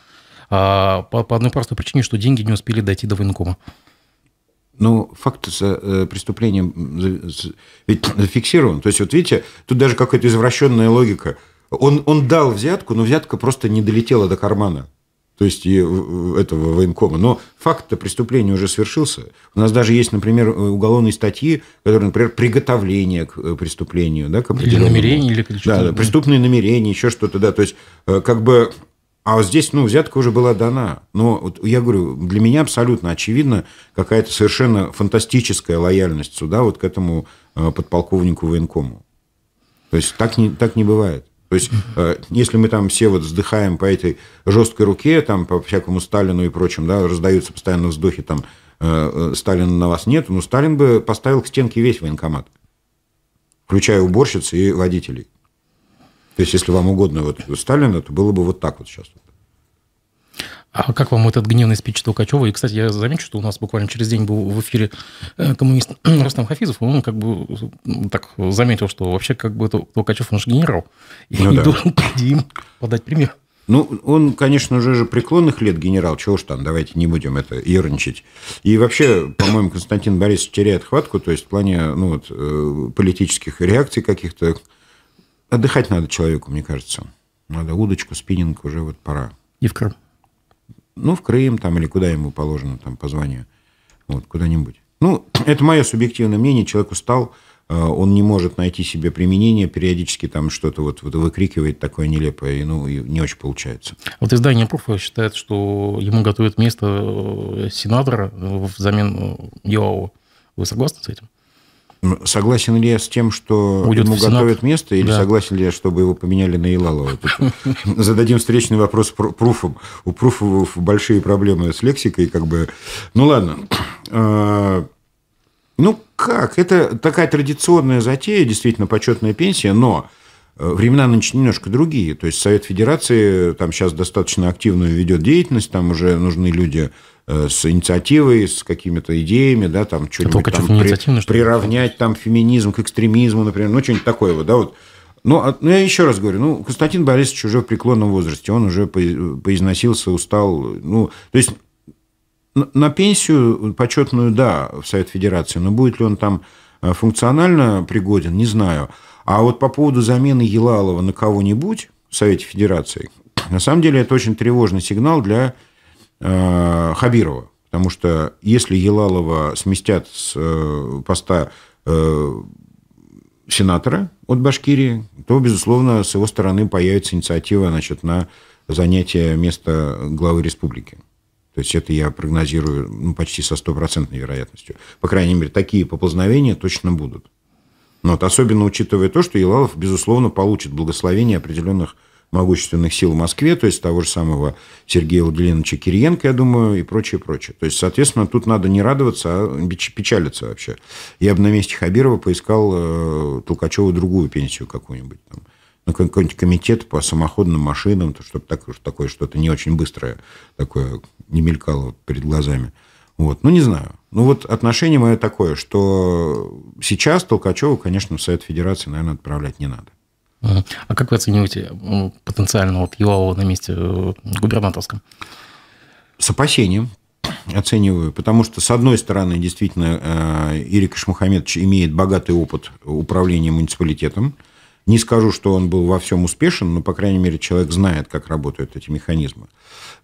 а, по, по одной простой причине, что деньги не успели дойти до военкома. Ну, факт э, преступления ведь зафиксирован. То есть, вот видите, тут даже какая-то извращенная логика. Он, он дал взятку, но взятка просто не долетела до кармана то есть и э, этого военкома. Но факт-то преступления уже свершился. У нас даже есть, например, э, уголовные статьи, которые, например, приготовление к э, преступлению. Да, к или намерение, или что-то. Да, да, преступные намерения, еще что-то, да. То есть как бы а вот здесь, ну, взятка уже была дана. Но вот я говорю, для меня абсолютно очевидно какая-то совершенно фантастическая лояльность суда вот к этому подполковнику военкому. То есть так не, так не бывает. То есть, э, если мы там все вот вздыхаем по этой жесткой руке, там по всякому Сталину и прочим, да, раздаются постоянно вздохи, там, э, э, Сталина на вас нет, ну, Сталин бы поставил к стенке весь военкомат, включая уборщиц и водителей. То есть, если вам угодно вот Сталина, то было бы вот так вот сейчас. А как вам этот гневный спич Толкачева? И, кстати, я замечу, что у нас буквально через день был в эфире э, коммунист Рустам Хафизов, он как бы так заметил, что вообще как бы Толкачев, он же генерал. И ну, да. должен им подать пример. Ну, он, конечно, уже же преклонных лет генерал, чего ж там, давайте не будем это ерничать. И вообще, по-моему, Константин Борисович теряет хватку, то есть в плане ну, вот, э, политических реакций каких-то. Отдыхать надо человеку, мне кажется. Надо удочку, спиннинг, уже вот пора. И в Крым ну, в Крым там или куда ему положено там по званию, вот, куда-нибудь. Ну, это мое субъективное мнение, человек устал, э, он не может найти себе применение, периодически там что-то вот, вот выкрикивает такое нелепое, и ну, и не очень получается. Вот издание «Пруфа» считает, что ему готовят место э, сенатора э, взамен Йоао. Вы согласны с этим? Согласен ли я с тем, что Будет ему готовят место, или да. согласен ли я, чтобы его поменяли на Илалова? Зададим встречный вопрос пруфом. У пруфов большие проблемы с лексикой, как бы. Ну ладно. А, ну как? Это такая традиционная затея, действительно, почетная пенсия, но Э, времена нынче немножко другие. То есть Совет Федерации э, там сейчас достаточно активную ведет деятельность, там уже нужны люди э, с инициативой, с какими-то идеями, да, там а что-нибудь там при, приравнять там феминизм к экстремизму, например, ну что-нибудь такое вот, да, вот. Но, ну, а, ну, я еще раз говорю, ну, Константин Борисович уже в преклонном возрасте, он уже поизносился, устал, ну, то есть на пенсию почетную, да, в Совет Федерации, но будет ли он там функционально пригоден, не знаю. А вот по поводу замены Елалова на кого-нибудь в Совете Федерации, на самом деле это очень тревожный сигнал для э, Хабирова. Потому что если Елалова сместят с э, поста э, сенатора от Башкирии, то, безусловно, с его стороны появится инициатива значит, на занятие места главы республики. То есть это я прогнозирую ну, почти со стопроцентной вероятностью. По крайней мере, такие поползновения точно будут. Но вот, особенно учитывая то, что Елалов, безусловно, получит благословение определенных могущественных сил в Москве, то есть того же самого Сергея Владимировича Кириенко, я думаю, и прочее, прочее. То есть, соответственно, тут надо не радоваться, а печалиться вообще. Я бы на месте Хабирова поискал э, Толкачеву другую пенсию какую-нибудь там. Ну, какой-нибудь комитет по самоходным машинам, чтобы так, такое что-то не очень быстрое такое не мелькало перед глазами. Вот, ну, не знаю. Ну, вот отношение мое такое, что сейчас Толкачева, конечно, в Совет Федерации, наверное, отправлять не надо. А как вы оцениваете потенциально вот его на месте э, губернаторском? С опасением оцениваю, потому что, с одной стороны, действительно, э, Ирик Шмухаметович имеет богатый опыт управления муниципалитетом, не скажу, что он был во всем успешен, но, по крайней мере, человек знает, как работают эти механизмы.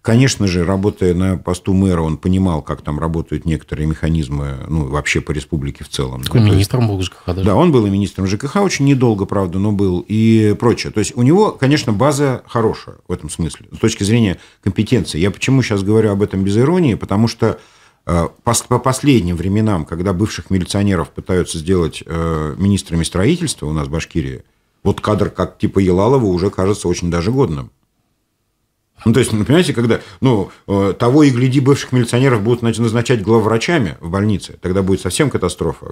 Конечно же, работая на посту мэра, он понимал, как там работают некоторые механизмы, ну, вообще по республике в целом. Такой да, министром был ЖКХ даже. Да, он был и министром ЖКХ, очень недолго, правда, но был, и прочее. То есть, у него, конечно, база хорошая в этом смысле, с точки зрения компетенции. Я почему сейчас говорю об этом без иронии? Потому что э, по последним временам, когда бывших милиционеров пытаются сделать э, министрами строительства у нас в Башкирии, вот кадр как типа Елалова уже кажется очень даже годным. Ну, то есть, ну, понимаете, когда, ну, э, того и гляди, бывших милиционеров будут назначать главврачами в больнице, тогда будет совсем катастрофа.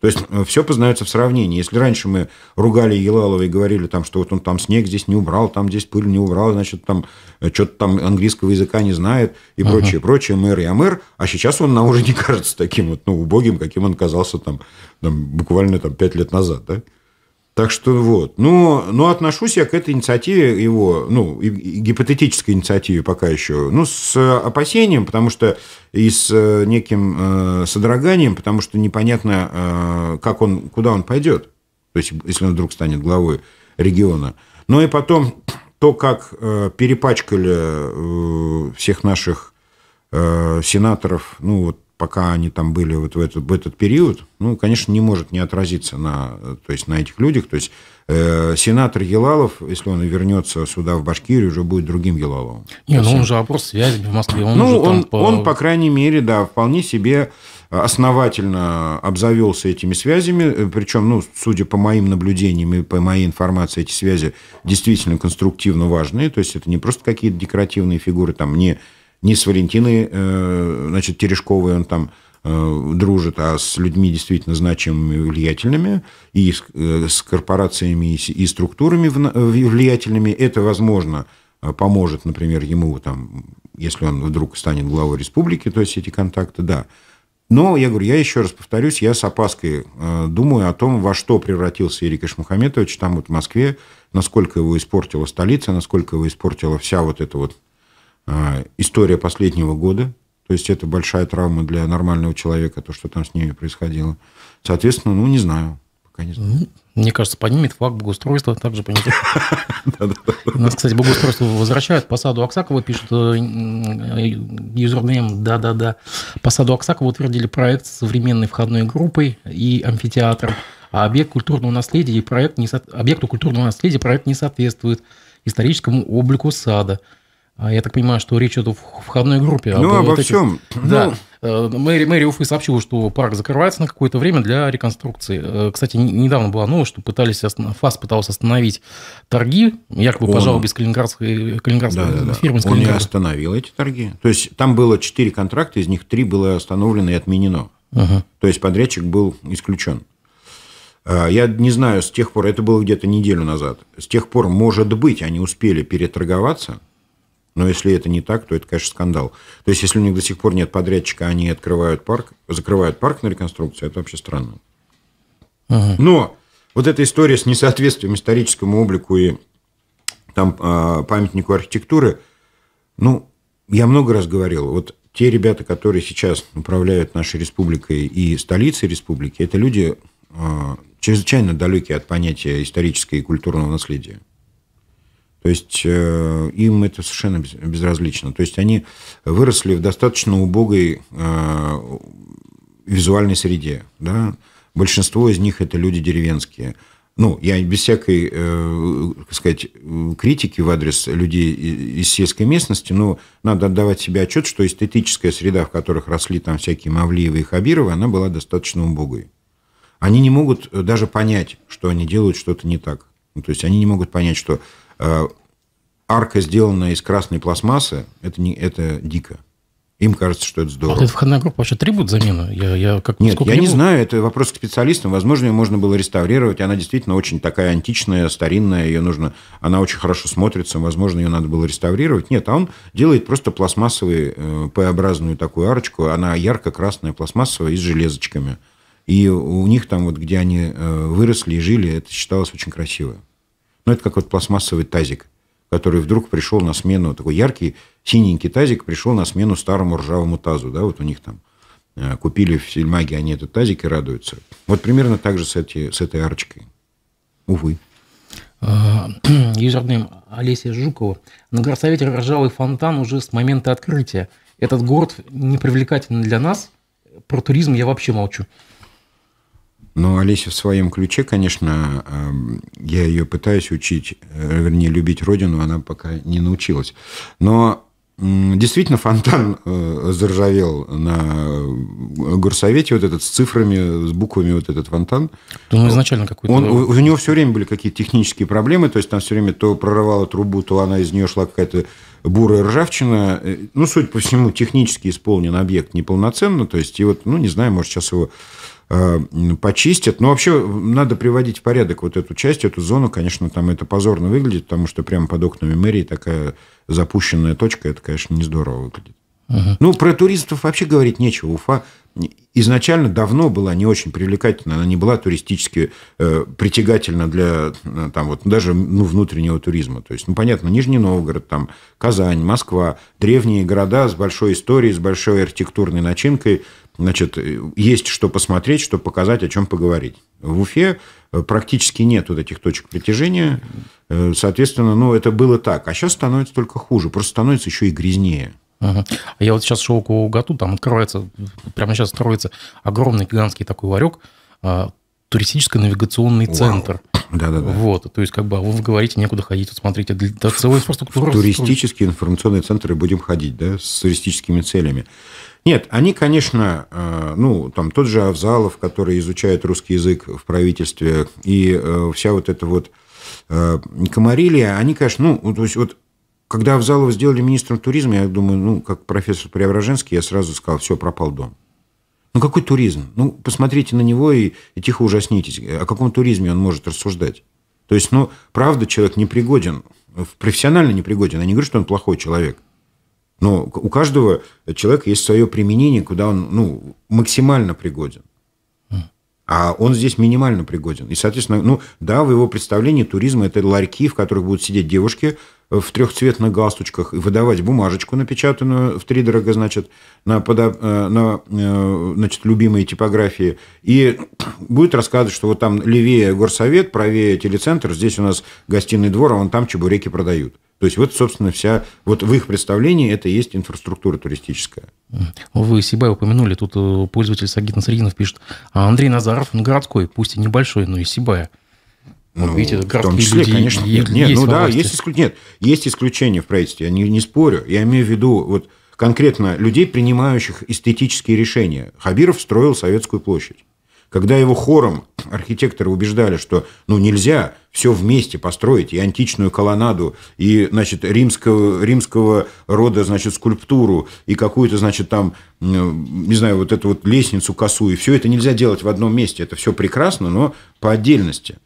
То есть, э, все познается в сравнении. Если раньше мы ругали Елалова и говорили, там, что вот он там снег здесь не убрал, там здесь пыль не убрал, значит, там э, что-то там английского языка не знает и ага. прочее, прочее, мэр и мэр, а сейчас он нам уже не кажется таким вот, ну, убогим, каким он казался там, там буквально там пять лет назад, да? Так что вот. Но, но отношусь я к этой инициативе его, ну, гипотетической инициативе пока еще, ну, с опасением, потому что и с э, неким э, содроганием, потому что непонятно, э, как он, куда он пойдет, то есть если он вдруг станет главой региона. Но ну, и потом то, как э, перепачкали э, всех наших э, сенаторов, ну, вот пока они там были вот в этот, в этот период, ну, конечно, не может не отразиться на, то есть, на этих людях. То есть э, сенатор Елалов, если он вернется сюда, в Башкирию, уже будет другим Елаловым. Не, ну он же вопрос связи в Москве. Он ну, он, по... он, по крайней мере, да, вполне себе основательно обзавелся этими связями, э, причем, ну, судя по моим наблюдениям и по моей информации, эти связи действительно конструктивно важные, то есть это не просто какие-то декоративные фигуры, там, не не с Валентиной, э, значит, Терешковой он там э, дружит, а с людьми действительно значимыми и влиятельными, и с, э, с корпорациями, и структурами влиятельными. Это, возможно, поможет, например, ему, там, если он вдруг станет главой республики, то есть эти контакты, да. Но, я говорю, я еще раз повторюсь, я с опаской думаю о том, во что превратился Ирик Ишмухаметович там вот в Москве, насколько его испортила столица, насколько его испортила вся вот эта вот а, история последнего года, то есть это большая травма для нормального человека, то, что там с ними происходило. Соответственно, ну, не знаю. Пока не знаю. Ну, мне кажется, поднимет флаг богоустройства, также понятно. Нас, кстати, богоустройство возвращают. По саду Аксакова пишут э, э, юзернейм, да-да-да. Посаду Аксакова утвердили проект с современной входной группой и амфитеатром. А объект культурного наследия и проект не со... объекту культурного наследия проект не соответствует историческому облику сада – а я так понимаю, что речь идет о входной группе. Ну, об, обо вот всем. Этих... Да. Ну... Мэри мэрия Уфы сообщила, что парк закрывается на какое-то время для реконструкции. Э, кстати, недавно была новость, что пытались, ФАС пытался остановить торги, якобы Он... по жалобе калининградской, э, калининградской да, да, фирмы. Он не остановил эти торги. То есть, там было четыре контракта, из них три было остановлено и отменено. Угу. То есть, подрядчик был исключен. А, я не знаю, с тех пор, это было где-то неделю назад, с тех пор, может быть, они успели переторговаться – но если это не так, то это, конечно, скандал. То есть, если у них до сих пор нет подрядчика, они открывают парк, закрывают парк на реконструкцию, это вообще странно. Ага. Но вот эта история с несоответствием историческому облику и там а, памятнику архитектуры, ну, я много раз говорил, вот те ребята, которые сейчас управляют нашей республикой и столицей республики, это люди а, чрезвычайно далекие от понятия исторического и культурного наследия. То есть э, им это совершенно безразлично. То есть они выросли в достаточно убогой э, визуальной среде. Да? Большинство из них это люди деревенские. Ну, я без всякой, так э, сказать, критики в адрес людей из сельской местности, но надо отдавать себе отчет, что эстетическая среда, в которых росли там всякие Мавлиевы и Хабировы, она была достаточно убогой. Они не могут даже понять, что они делают что-то не так. Ну, то есть они не могут понять, что Э, арка, сделанная из красной пластмассы, это, не, это дико. Им кажется, что это здорово. А вот входная группа вообще требует замену? Я, я как, Нет, я не был? знаю, это вопрос к специалистам. Возможно, ее можно было реставрировать. Она действительно очень такая античная, старинная, ее нужно... Она очень хорошо смотрится, возможно, ее надо было реставрировать. Нет, а он делает просто пластмассовую э, П-образную такую арочку. Она ярко-красная, пластмассовая и с железочками. И у них там вот, где они э, выросли и жили, это считалось очень красивым. Но ну, это как вот пластмассовый тазик, который вдруг пришел на смену, такой яркий синенький тазик пришел на смену старому ржавому тазу, да, вот у них там э, купили в Сельмаге они этот тазик и радуются. Вот примерно так же с, эти, с этой арочкой. Увы. А, юзернейм Олеся Жукова. На горсовете ржавый фонтан уже с момента открытия. Этот город не привлекателен для нас. Про туризм я вообще молчу. Но Олеся в своем ключе, конечно, я ее пытаюсь учить, э, вернее, любить родину, она пока не научилась. Но Действительно, фонтан э, заржавел на э, горсовете вот этот с цифрами, с буквами вот этот фонтан. Ну, он изначально какой-то... Он, у, у него все время были какие-то технические проблемы, то есть там все время то прорывала трубу, то она из нее шла какая-то бурая ржавчина. Ну, суть по всему, технически исполнен объект неполноценно, то есть, и вот, ну, не знаю, может, сейчас его Э, почистят. Но вообще надо приводить в порядок вот эту часть, эту зону. Конечно, там это позорно выглядит, потому что прямо под окнами мэрии такая запущенная точка, это, конечно, не здорово выглядит. Угу. Ну, про туристов вообще говорить нечего. Уфа изначально давно была не очень привлекательна, она не была туристически э, притягательна для э, там вот ну, даже ну, внутреннего туризма. То есть, ну понятно, Нижний Новгород, там Казань, Москва, древние города с большой историей, с большой архитектурной начинкой, Значит, есть что посмотреть, что показать, о чем поговорить. В Уфе э, практически нет вот этих точек притяжения. Э, соответственно, ну, это было так. А сейчас становится только хуже. Просто становится еще и грязнее. Угу. Я вот сейчас шел к Угату, там открывается, прямо сейчас строится огромный гигантский такой ларек, а, туристическо-навигационный центр. Да-да-да. Вот, то есть как бы а вы говорите, некуда ходить, вот смотрите, это целая инфраструктура. Туристические информационные центры будем ходить, да, с туристическими целями. Нет, они, конечно, э, ну, там тот же Авзалов, который изучает русский язык в правительстве, и э, вся вот эта вот э, комарилия, они, конечно, ну, то есть вот когда Авзалова сделали министром туризма, я думаю, ну, как профессор Преображенский, я сразу сказал, все, пропал дом. Ну, какой туризм? Ну, посмотрите на него и, и тихо ужаснитесь. О каком туризме он может рассуждать? То есть, ну, правда, человек непригоден, профессионально непригоден. Я не говорю, что он плохой человек – но у каждого человека есть свое применение, куда он ну, максимально пригоден. А он здесь минимально пригоден. И, соответственно, ну да, в его представлении туризм – это ларьки, в которых будут сидеть девушки в трехцветных галстучках и выдавать бумажечку, напечатанную в три дорога, значит, на, подо... Э, на э, значит, любимые типографии. И будет рассказывать, что вот там левее горсовет, правее телецентр, здесь у нас гостиный двор, а вон там чебуреки продают. То есть вот, собственно, вся, вот в их представлении это и есть инфраструктура туристическая. Вы себя упомянули, тут э, пользователь Сагитин Срединов пишет, а Андрей Назаров, он городской, пусть и небольшой, но и Сибая. Ну, вот видите, в том числе, люди конечно. Нет, нет, есть ну да, есть, исклю... нет, есть исключения в правительстве, я не, не спорю. Я имею в виду вот конкретно людей, принимающих эстетические решения. Хабиров строил Советскую площадь. Когда его хором архитекторы убеждали, что ну, нельзя все вместе построить, и античную колоннаду, и значит, римского, римского рода значит, скульптуру, и какую-то, значит, там, не знаю, вот эту вот лестницу косу и все это нельзя делать в одном месте. Это все прекрасно, но по отдельности.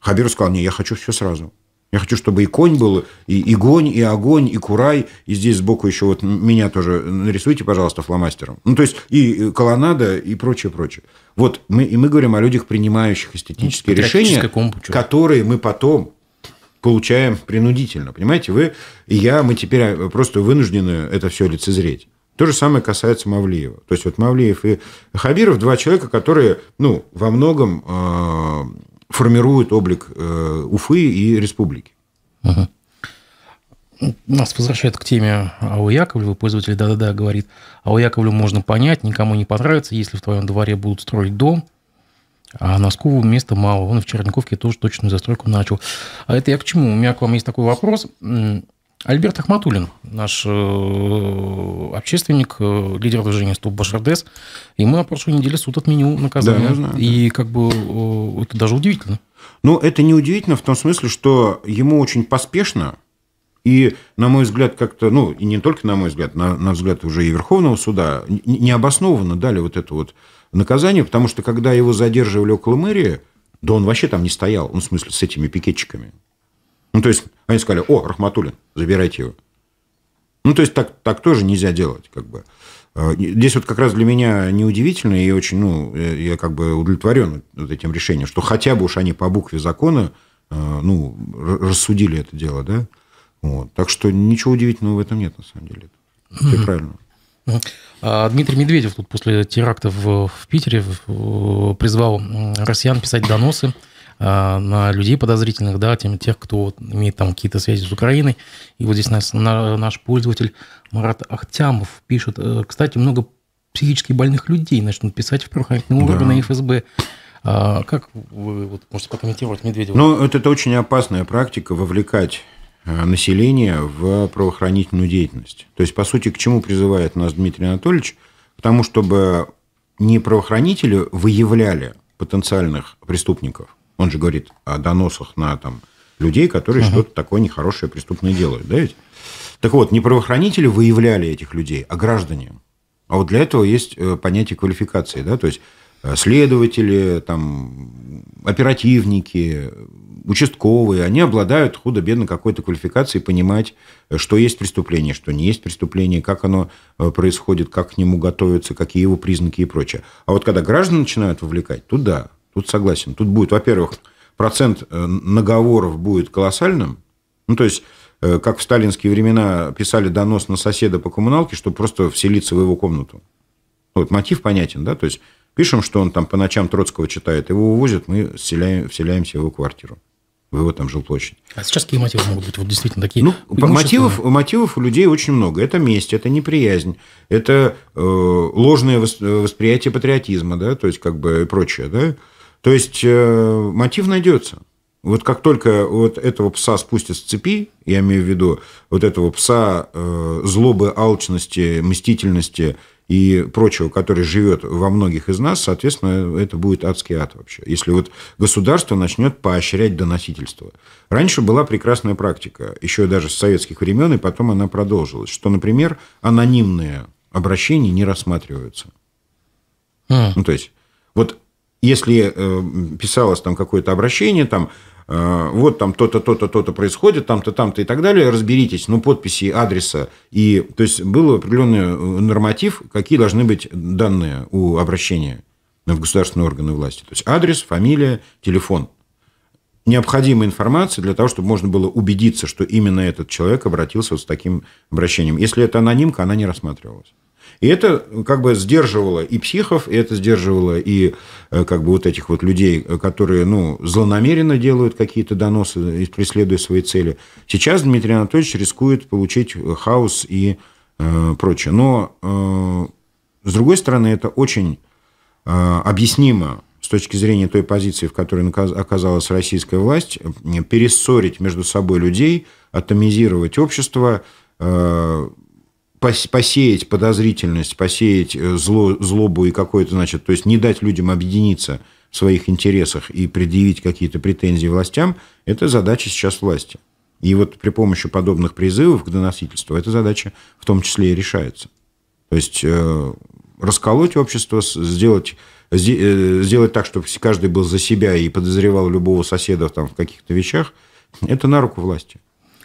Хабиров сказал, не, я хочу все сразу. Я хочу, чтобы и конь был, и, и гонь, и огонь, и курай. И здесь сбоку еще вот меня тоже нарисуйте, пожалуйста, фломастером. Ну, то есть и колоннада, и прочее, прочее. Вот мы, и мы говорим о людях, принимающих эстетические ну, решения, компучу. которые мы потом получаем принудительно. Понимаете, вы и я, мы теперь э, просто вынуждены это все лицезреть. То же самое касается Мавлиева. То есть вот Мавлиев и Хабиров – два человека, которые ну, во многом а, формируют облик э, Уфы и республики. Угу. Нас возвращают к теме Ау Яковлева. Пользователь «Да-да-да» говорит, Ау Яковлеву можно понять, никому не понравится, если в твоем дворе будут строить дом, а на Носкову места мало. Он в Черниковке тоже точную застройку начал. А это я к чему? У меня к вам есть такой вопрос. Альберт Ахматулин, наш э, общественник, э, лидер движения «Стоп Башардес», ему на прошлой неделе суд отменил наказание. Да, я знаю. И как бы э, это даже удивительно. Ну, это не удивительно в том смысле, что ему очень поспешно, и, на мой взгляд, как-то, ну, и не только на мой взгляд, на, на взгляд уже и Верховного суда, необоснованно дали вот это вот наказание, потому что когда его задерживали около мэрии, да он вообще там не стоял, ну, в смысле, с этими пикетчиками. Ну, то есть, они сказали, о, Рахматуллин, забирайте его. Ну, то есть, так, так тоже нельзя делать, как бы. А, здесь вот как раз для меня неудивительно, и очень, ну, я как бы удовлетворен вот этим решением, что хотя бы уж они по букве закона, а, ну, рассудили это дело, да? Вот. Так что ничего удивительного в этом нет, на самом деле. Все mm-hmm. правильно. А Дмитрий Медведев тут после терактов в Питере призвал россиян писать доносы а, на людей подозрительных, да, тем тех, кто имеет там какие-то связи с Украиной. И вот здесь нас, на, наш пользователь Марат Ахтямов пишет, э, кстати, много психически больных людей начнут писать в правоохранительные да. органы ФСБ. А как вы вот, можете прокомментировать Медведева? Ну, это, это очень опасная практика вовлекать э, население в правоохранительную деятельность. То есть, по сути, к чему призывает нас Дмитрий Анатольевич? К тому, чтобы не правоохранители выявляли потенциальных преступников, он же говорит о доносах на там, людей, которые ага. что-то такое нехорошее, преступное делают, да ведь? Так вот, не правоохранители выявляли этих людей, а граждане. А вот для этого есть э, понятие квалификации, да, то есть э, следователи, там, оперативники, участковые, они обладают худо-бедно какой-то квалификацией понимать, что есть преступление, что не есть преступление, как оно э, происходит, как к нему готовятся, какие его признаки и прочее. А вот когда граждане начинают вовлекать, то да, Тут согласен. Тут будет, во-первых, процент э, наговоров будет колоссальным. Ну, то есть, э, как в сталинские времена писали донос на соседа по коммуналке, чтобы просто вселиться в его комнату. Вот мотив понятен, да? То есть, пишем, что он там по ночам Троцкого читает, его увозят, мы вселяем, вселяемся в его квартиру в его там жилплощадь. А сейчас какие мотивы могут быть? Вот действительно такие. Ну, мотивов, мотивов у людей очень много. Это месть, это неприязнь, это э, ложное восприятие патриотизма, да, то есть как бы и прочее, да. То есть э, мотив найдется. Вот как только вот этого пса спустят с цепи, я имею в виду вот этого пса э, злобы, алчности, мстительности и прочего, который живет во многих из нас, соответственно, это будет адский ад вообще. Если вот государство начнет поощрять доносительство. Раньше была прекрасная практика, еще даже с советских времен, и потом она продолжилась, что, например, анонимные обращения не рассматриваются. А. Ну, то есть, вот если э, писалось там какое-то обращение, там, э, вот там то-то, то-то, то-то происходит, там-то, там-то и так далее, разберитесь, ну, подписи, адреса. И, то есть, был определенный э, норматив, какие должны быть данные у обращения в государственные органы власти. То есть, адрес, фамилия, телефон. Необходимая информация для того, чтобы можно было убедиться, что именно этот человек обратился вот с таким обращением. Если это анонимка, она не рассматривалась. И это как бы сдерживало и психов, и это сдерживало и э, как бы вот этих вот людей, э, которые, ну, злонамеренно делают какие-то доносы, э, преследуя свои цели. Сейчас Дмитрий Анатольевич рискует получить хаос и э, прочее. Но, э, с другой стороны, это очень э, объяснимо с точки зрения той позиции, в которой оказалась российская власть, перессорить между собой людей, атомизировать общество, посеять подозрительность, посеять э, зло, злобу и какое-то, значит, то есть не дать людям объединиться в своих интересах и предъявить какие-то претензии властям, это задача сейчас власти. И вот при помощи подобных призывов к доносительству эта задача в том числе и решается. То есть э, расколоть общество, сделать, э, сделать так, чтобы каждый был за себя и подозревал любого соседа там, в каких-то вещах, это на руку власти.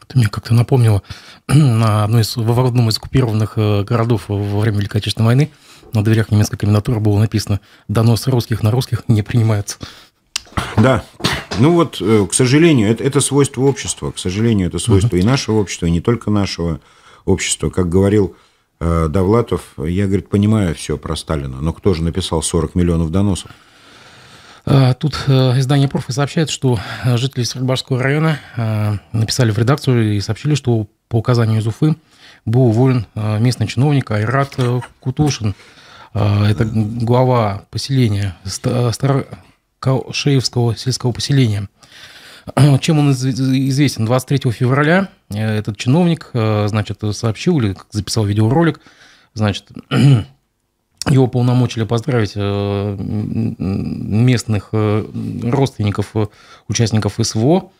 Ты мне как-то напомнила на одной из, в одном из оккупированных э, городов во время Великой Отечественной войны на дверях немецкой комендатуры было написано «Донос русских на русских не принимается». Да, ну вот, э, к сожалению, это, это свойство общества, к сожалению, это свойство uh-huh. и нашего общества, и не только нашего общества. Как говорил э, Давлатов, я, говорит, понимаю все про Сталина, но кто же написал 40 миллионов доносов? А, тут э, издание «Профи» сообщает, что э, жители Свердловского района э, написали в редакцию и сообщили, что по указанию из Уфы был уволен местный чиновник Айрат Кутушин. А, это глава поселения, Старошеевского сельского поселения. Чем он известен? 23 февраля этот чиновник, значит, сообщил или записал видеоролик, значит, его полномочили поздравить э, местных э, родственников э, участников СВО,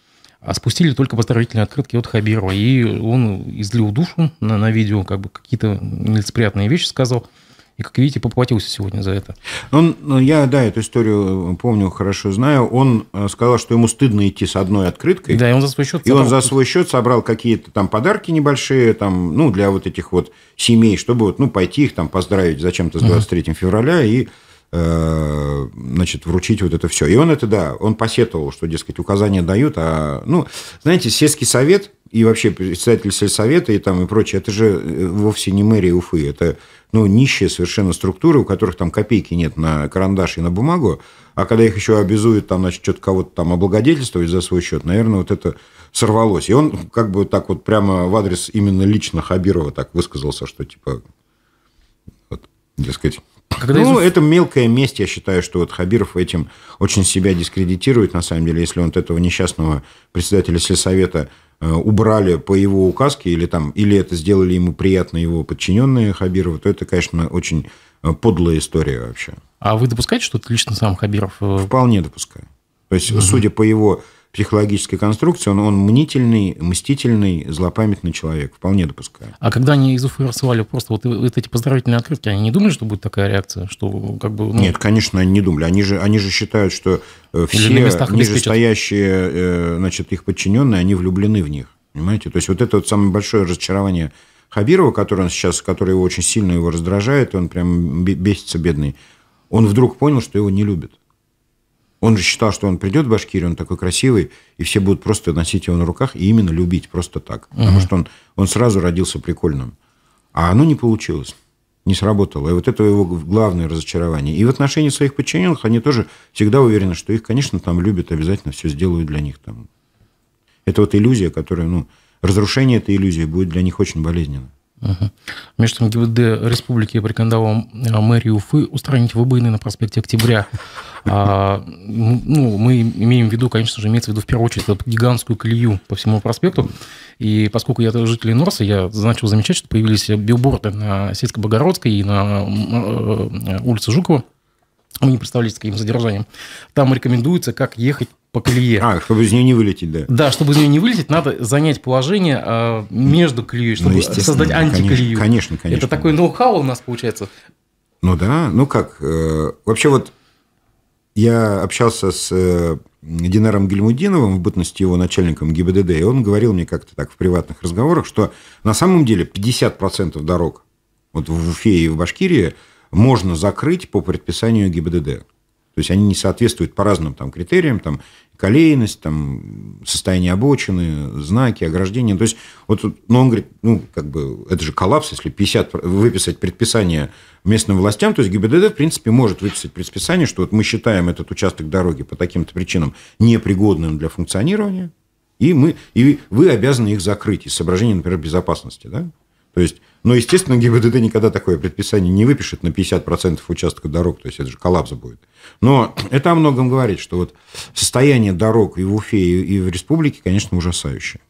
а спустили только поздравительные открытки от Хабирова. И он излил душу на, на видео, как бы какие-то нелицеприятные вещи сказал – и, как видите, поплатился сегодня за это. Он, ну, ну, я, да, эту историю э, помню, хорошо знаю. Он э, сказал, что ему стыдно идти с одной открыткой. Да, и он за свой счет И он за свой счет собрал какие-то там подарки небольшие, там, ну, для вот этих вот семей, чтобы вот, ну, пойти их там поздравить зачем-то с 23 угу. февраля и э, значит, вручить вот это все. И он это, да, он посетовал, что, дескать, указания дают, а, ну, знаете, сельский совет, и вообще председатель сельсовета и там и прочее, это же э, вовсе не мэрия Уфы, это ну, нищие совершенно структуры, у которых там копейки нет на карандаш и на бумагу, а когда их еще обязуют там, значит, что-то кого-то там облагодетельствовать за свой счет, наверное, вот это сорвалось. И он как бы так вот прямо в адрес именно лично Хабирова так высказался, что типа, вот, дескать, когда ну, из... это мелкая месть, я считаю, что вот Хабиров этим очень себя дискредитирует, на самом деле, если он вот этого несчастного председателя сельсовета Э, убрали по его указке, или, там, или это сделали ему приятно его подчиненные Хабирова, то это, конечно, очень э, подлая история вообще. А вы допускаете, что это лично сам Хабиров? Э, Вполне допускаю. То есть, угу. судя по его психологической конструкции, он, он мнительный, мстительный, злопамятный человек. Вполне допускаю. А когда они из уфы рассылали просто вот, вот эти поздравительные открытки, они не думали, что будет такая реакция? Что, как бы, ну... Нет, конечно, они не думали. Они же, они же считают, что э, все нижестоящие э, значит, их подчиненные, они влюблены в них. Понимаете? То есть вот это вот самое большое разочарование Хабирова, который он сейчас, который его очень сильно его раздражает, он прям бесится бедный. Он вдруг понял, что его не любят. Он же считал, что он придет в Башкирию, он такой красивый, и все будут просто носить его на руках и именно любить просто так. Угу. Потому что он, он сразу родился прикольным. А оно не получилось не сработало. И вот это его главное разочарование. И в отношении своих подчиненных они тоже всегда уверены, что их, конечно, там любят, обязательно все сделают для них там. Это вот иллюзия, которая, ну, разрушение этой иллюзии будет для них очень болезненно. Угу. Между тем, ГИБДД Республики порекомендовал мэрию Уфы устранить выбоины на проспекте Октября. А, ну, мы имеем в виду, конечно же, имеется в виду в первую очередь эту гигантскую колею по всему проспекту. И поскольку я житель Норса, я начал замечать, что появились билборды на Сельско-Богородской и на э, э, улице Жукова. Вы не представляете, с каким задержанием. Там рекомендуется, как ехать по колее. А, чтобы из нее не вылететь, да. Да, чтобы из нее не вылететь, надо занять положение а, между колеей, чтобы ну, создать антиколею. Конечно, конечно. конечно Это такой ноу-хау у нас получается. Ну да, ну как. Э, вообще вот я общался с э, Динаром Гельмудиновым в бытности его начальником ГИБДД, и он говорил мне как-то так в приватных разговорах, что на самом деле 50% дорог вот в Уфе и в Башкирии – можно закрыть по предписанию ГИБДД. То есть они не соответствуют по разным там, критериям, там, колейность, там, состояние обочины, знаки, ограждения. То есть, вот, но ну, он говорит, ну, как бы, это же коллапс, если 50, выписать предписание местным властям, то есть ГИБДД, в принципе, может выписать предписание, что вот мы считаем этот участок дороги по таким-то причинам непригодным для функционирования, и, мы, и вы обязаны их закрыть из соображений, например, безопасности, да? То есть но, естественно, ГИБДД никогда такое предписание не выпишет на 50% участка дорог, то есть это же коллапс будет. Но это о многом говорит, что вот состояние дорог и в Уфе, и в республике, конечно, ужасающее.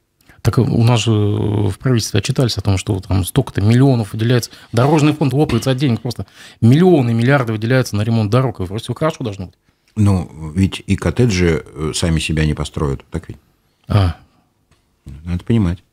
Так у нас же в правительстве отчитались о том, что там столько-то миллионов выделяется. Дорожный фонд лопается от денег просто. Миллионы, миллиарды выделяются на ремонт дорог. И вроде все хорошо должно быть. Ну, ведь и коттеджи э, сами себя не построят. Так ведь? А. Надо понимать.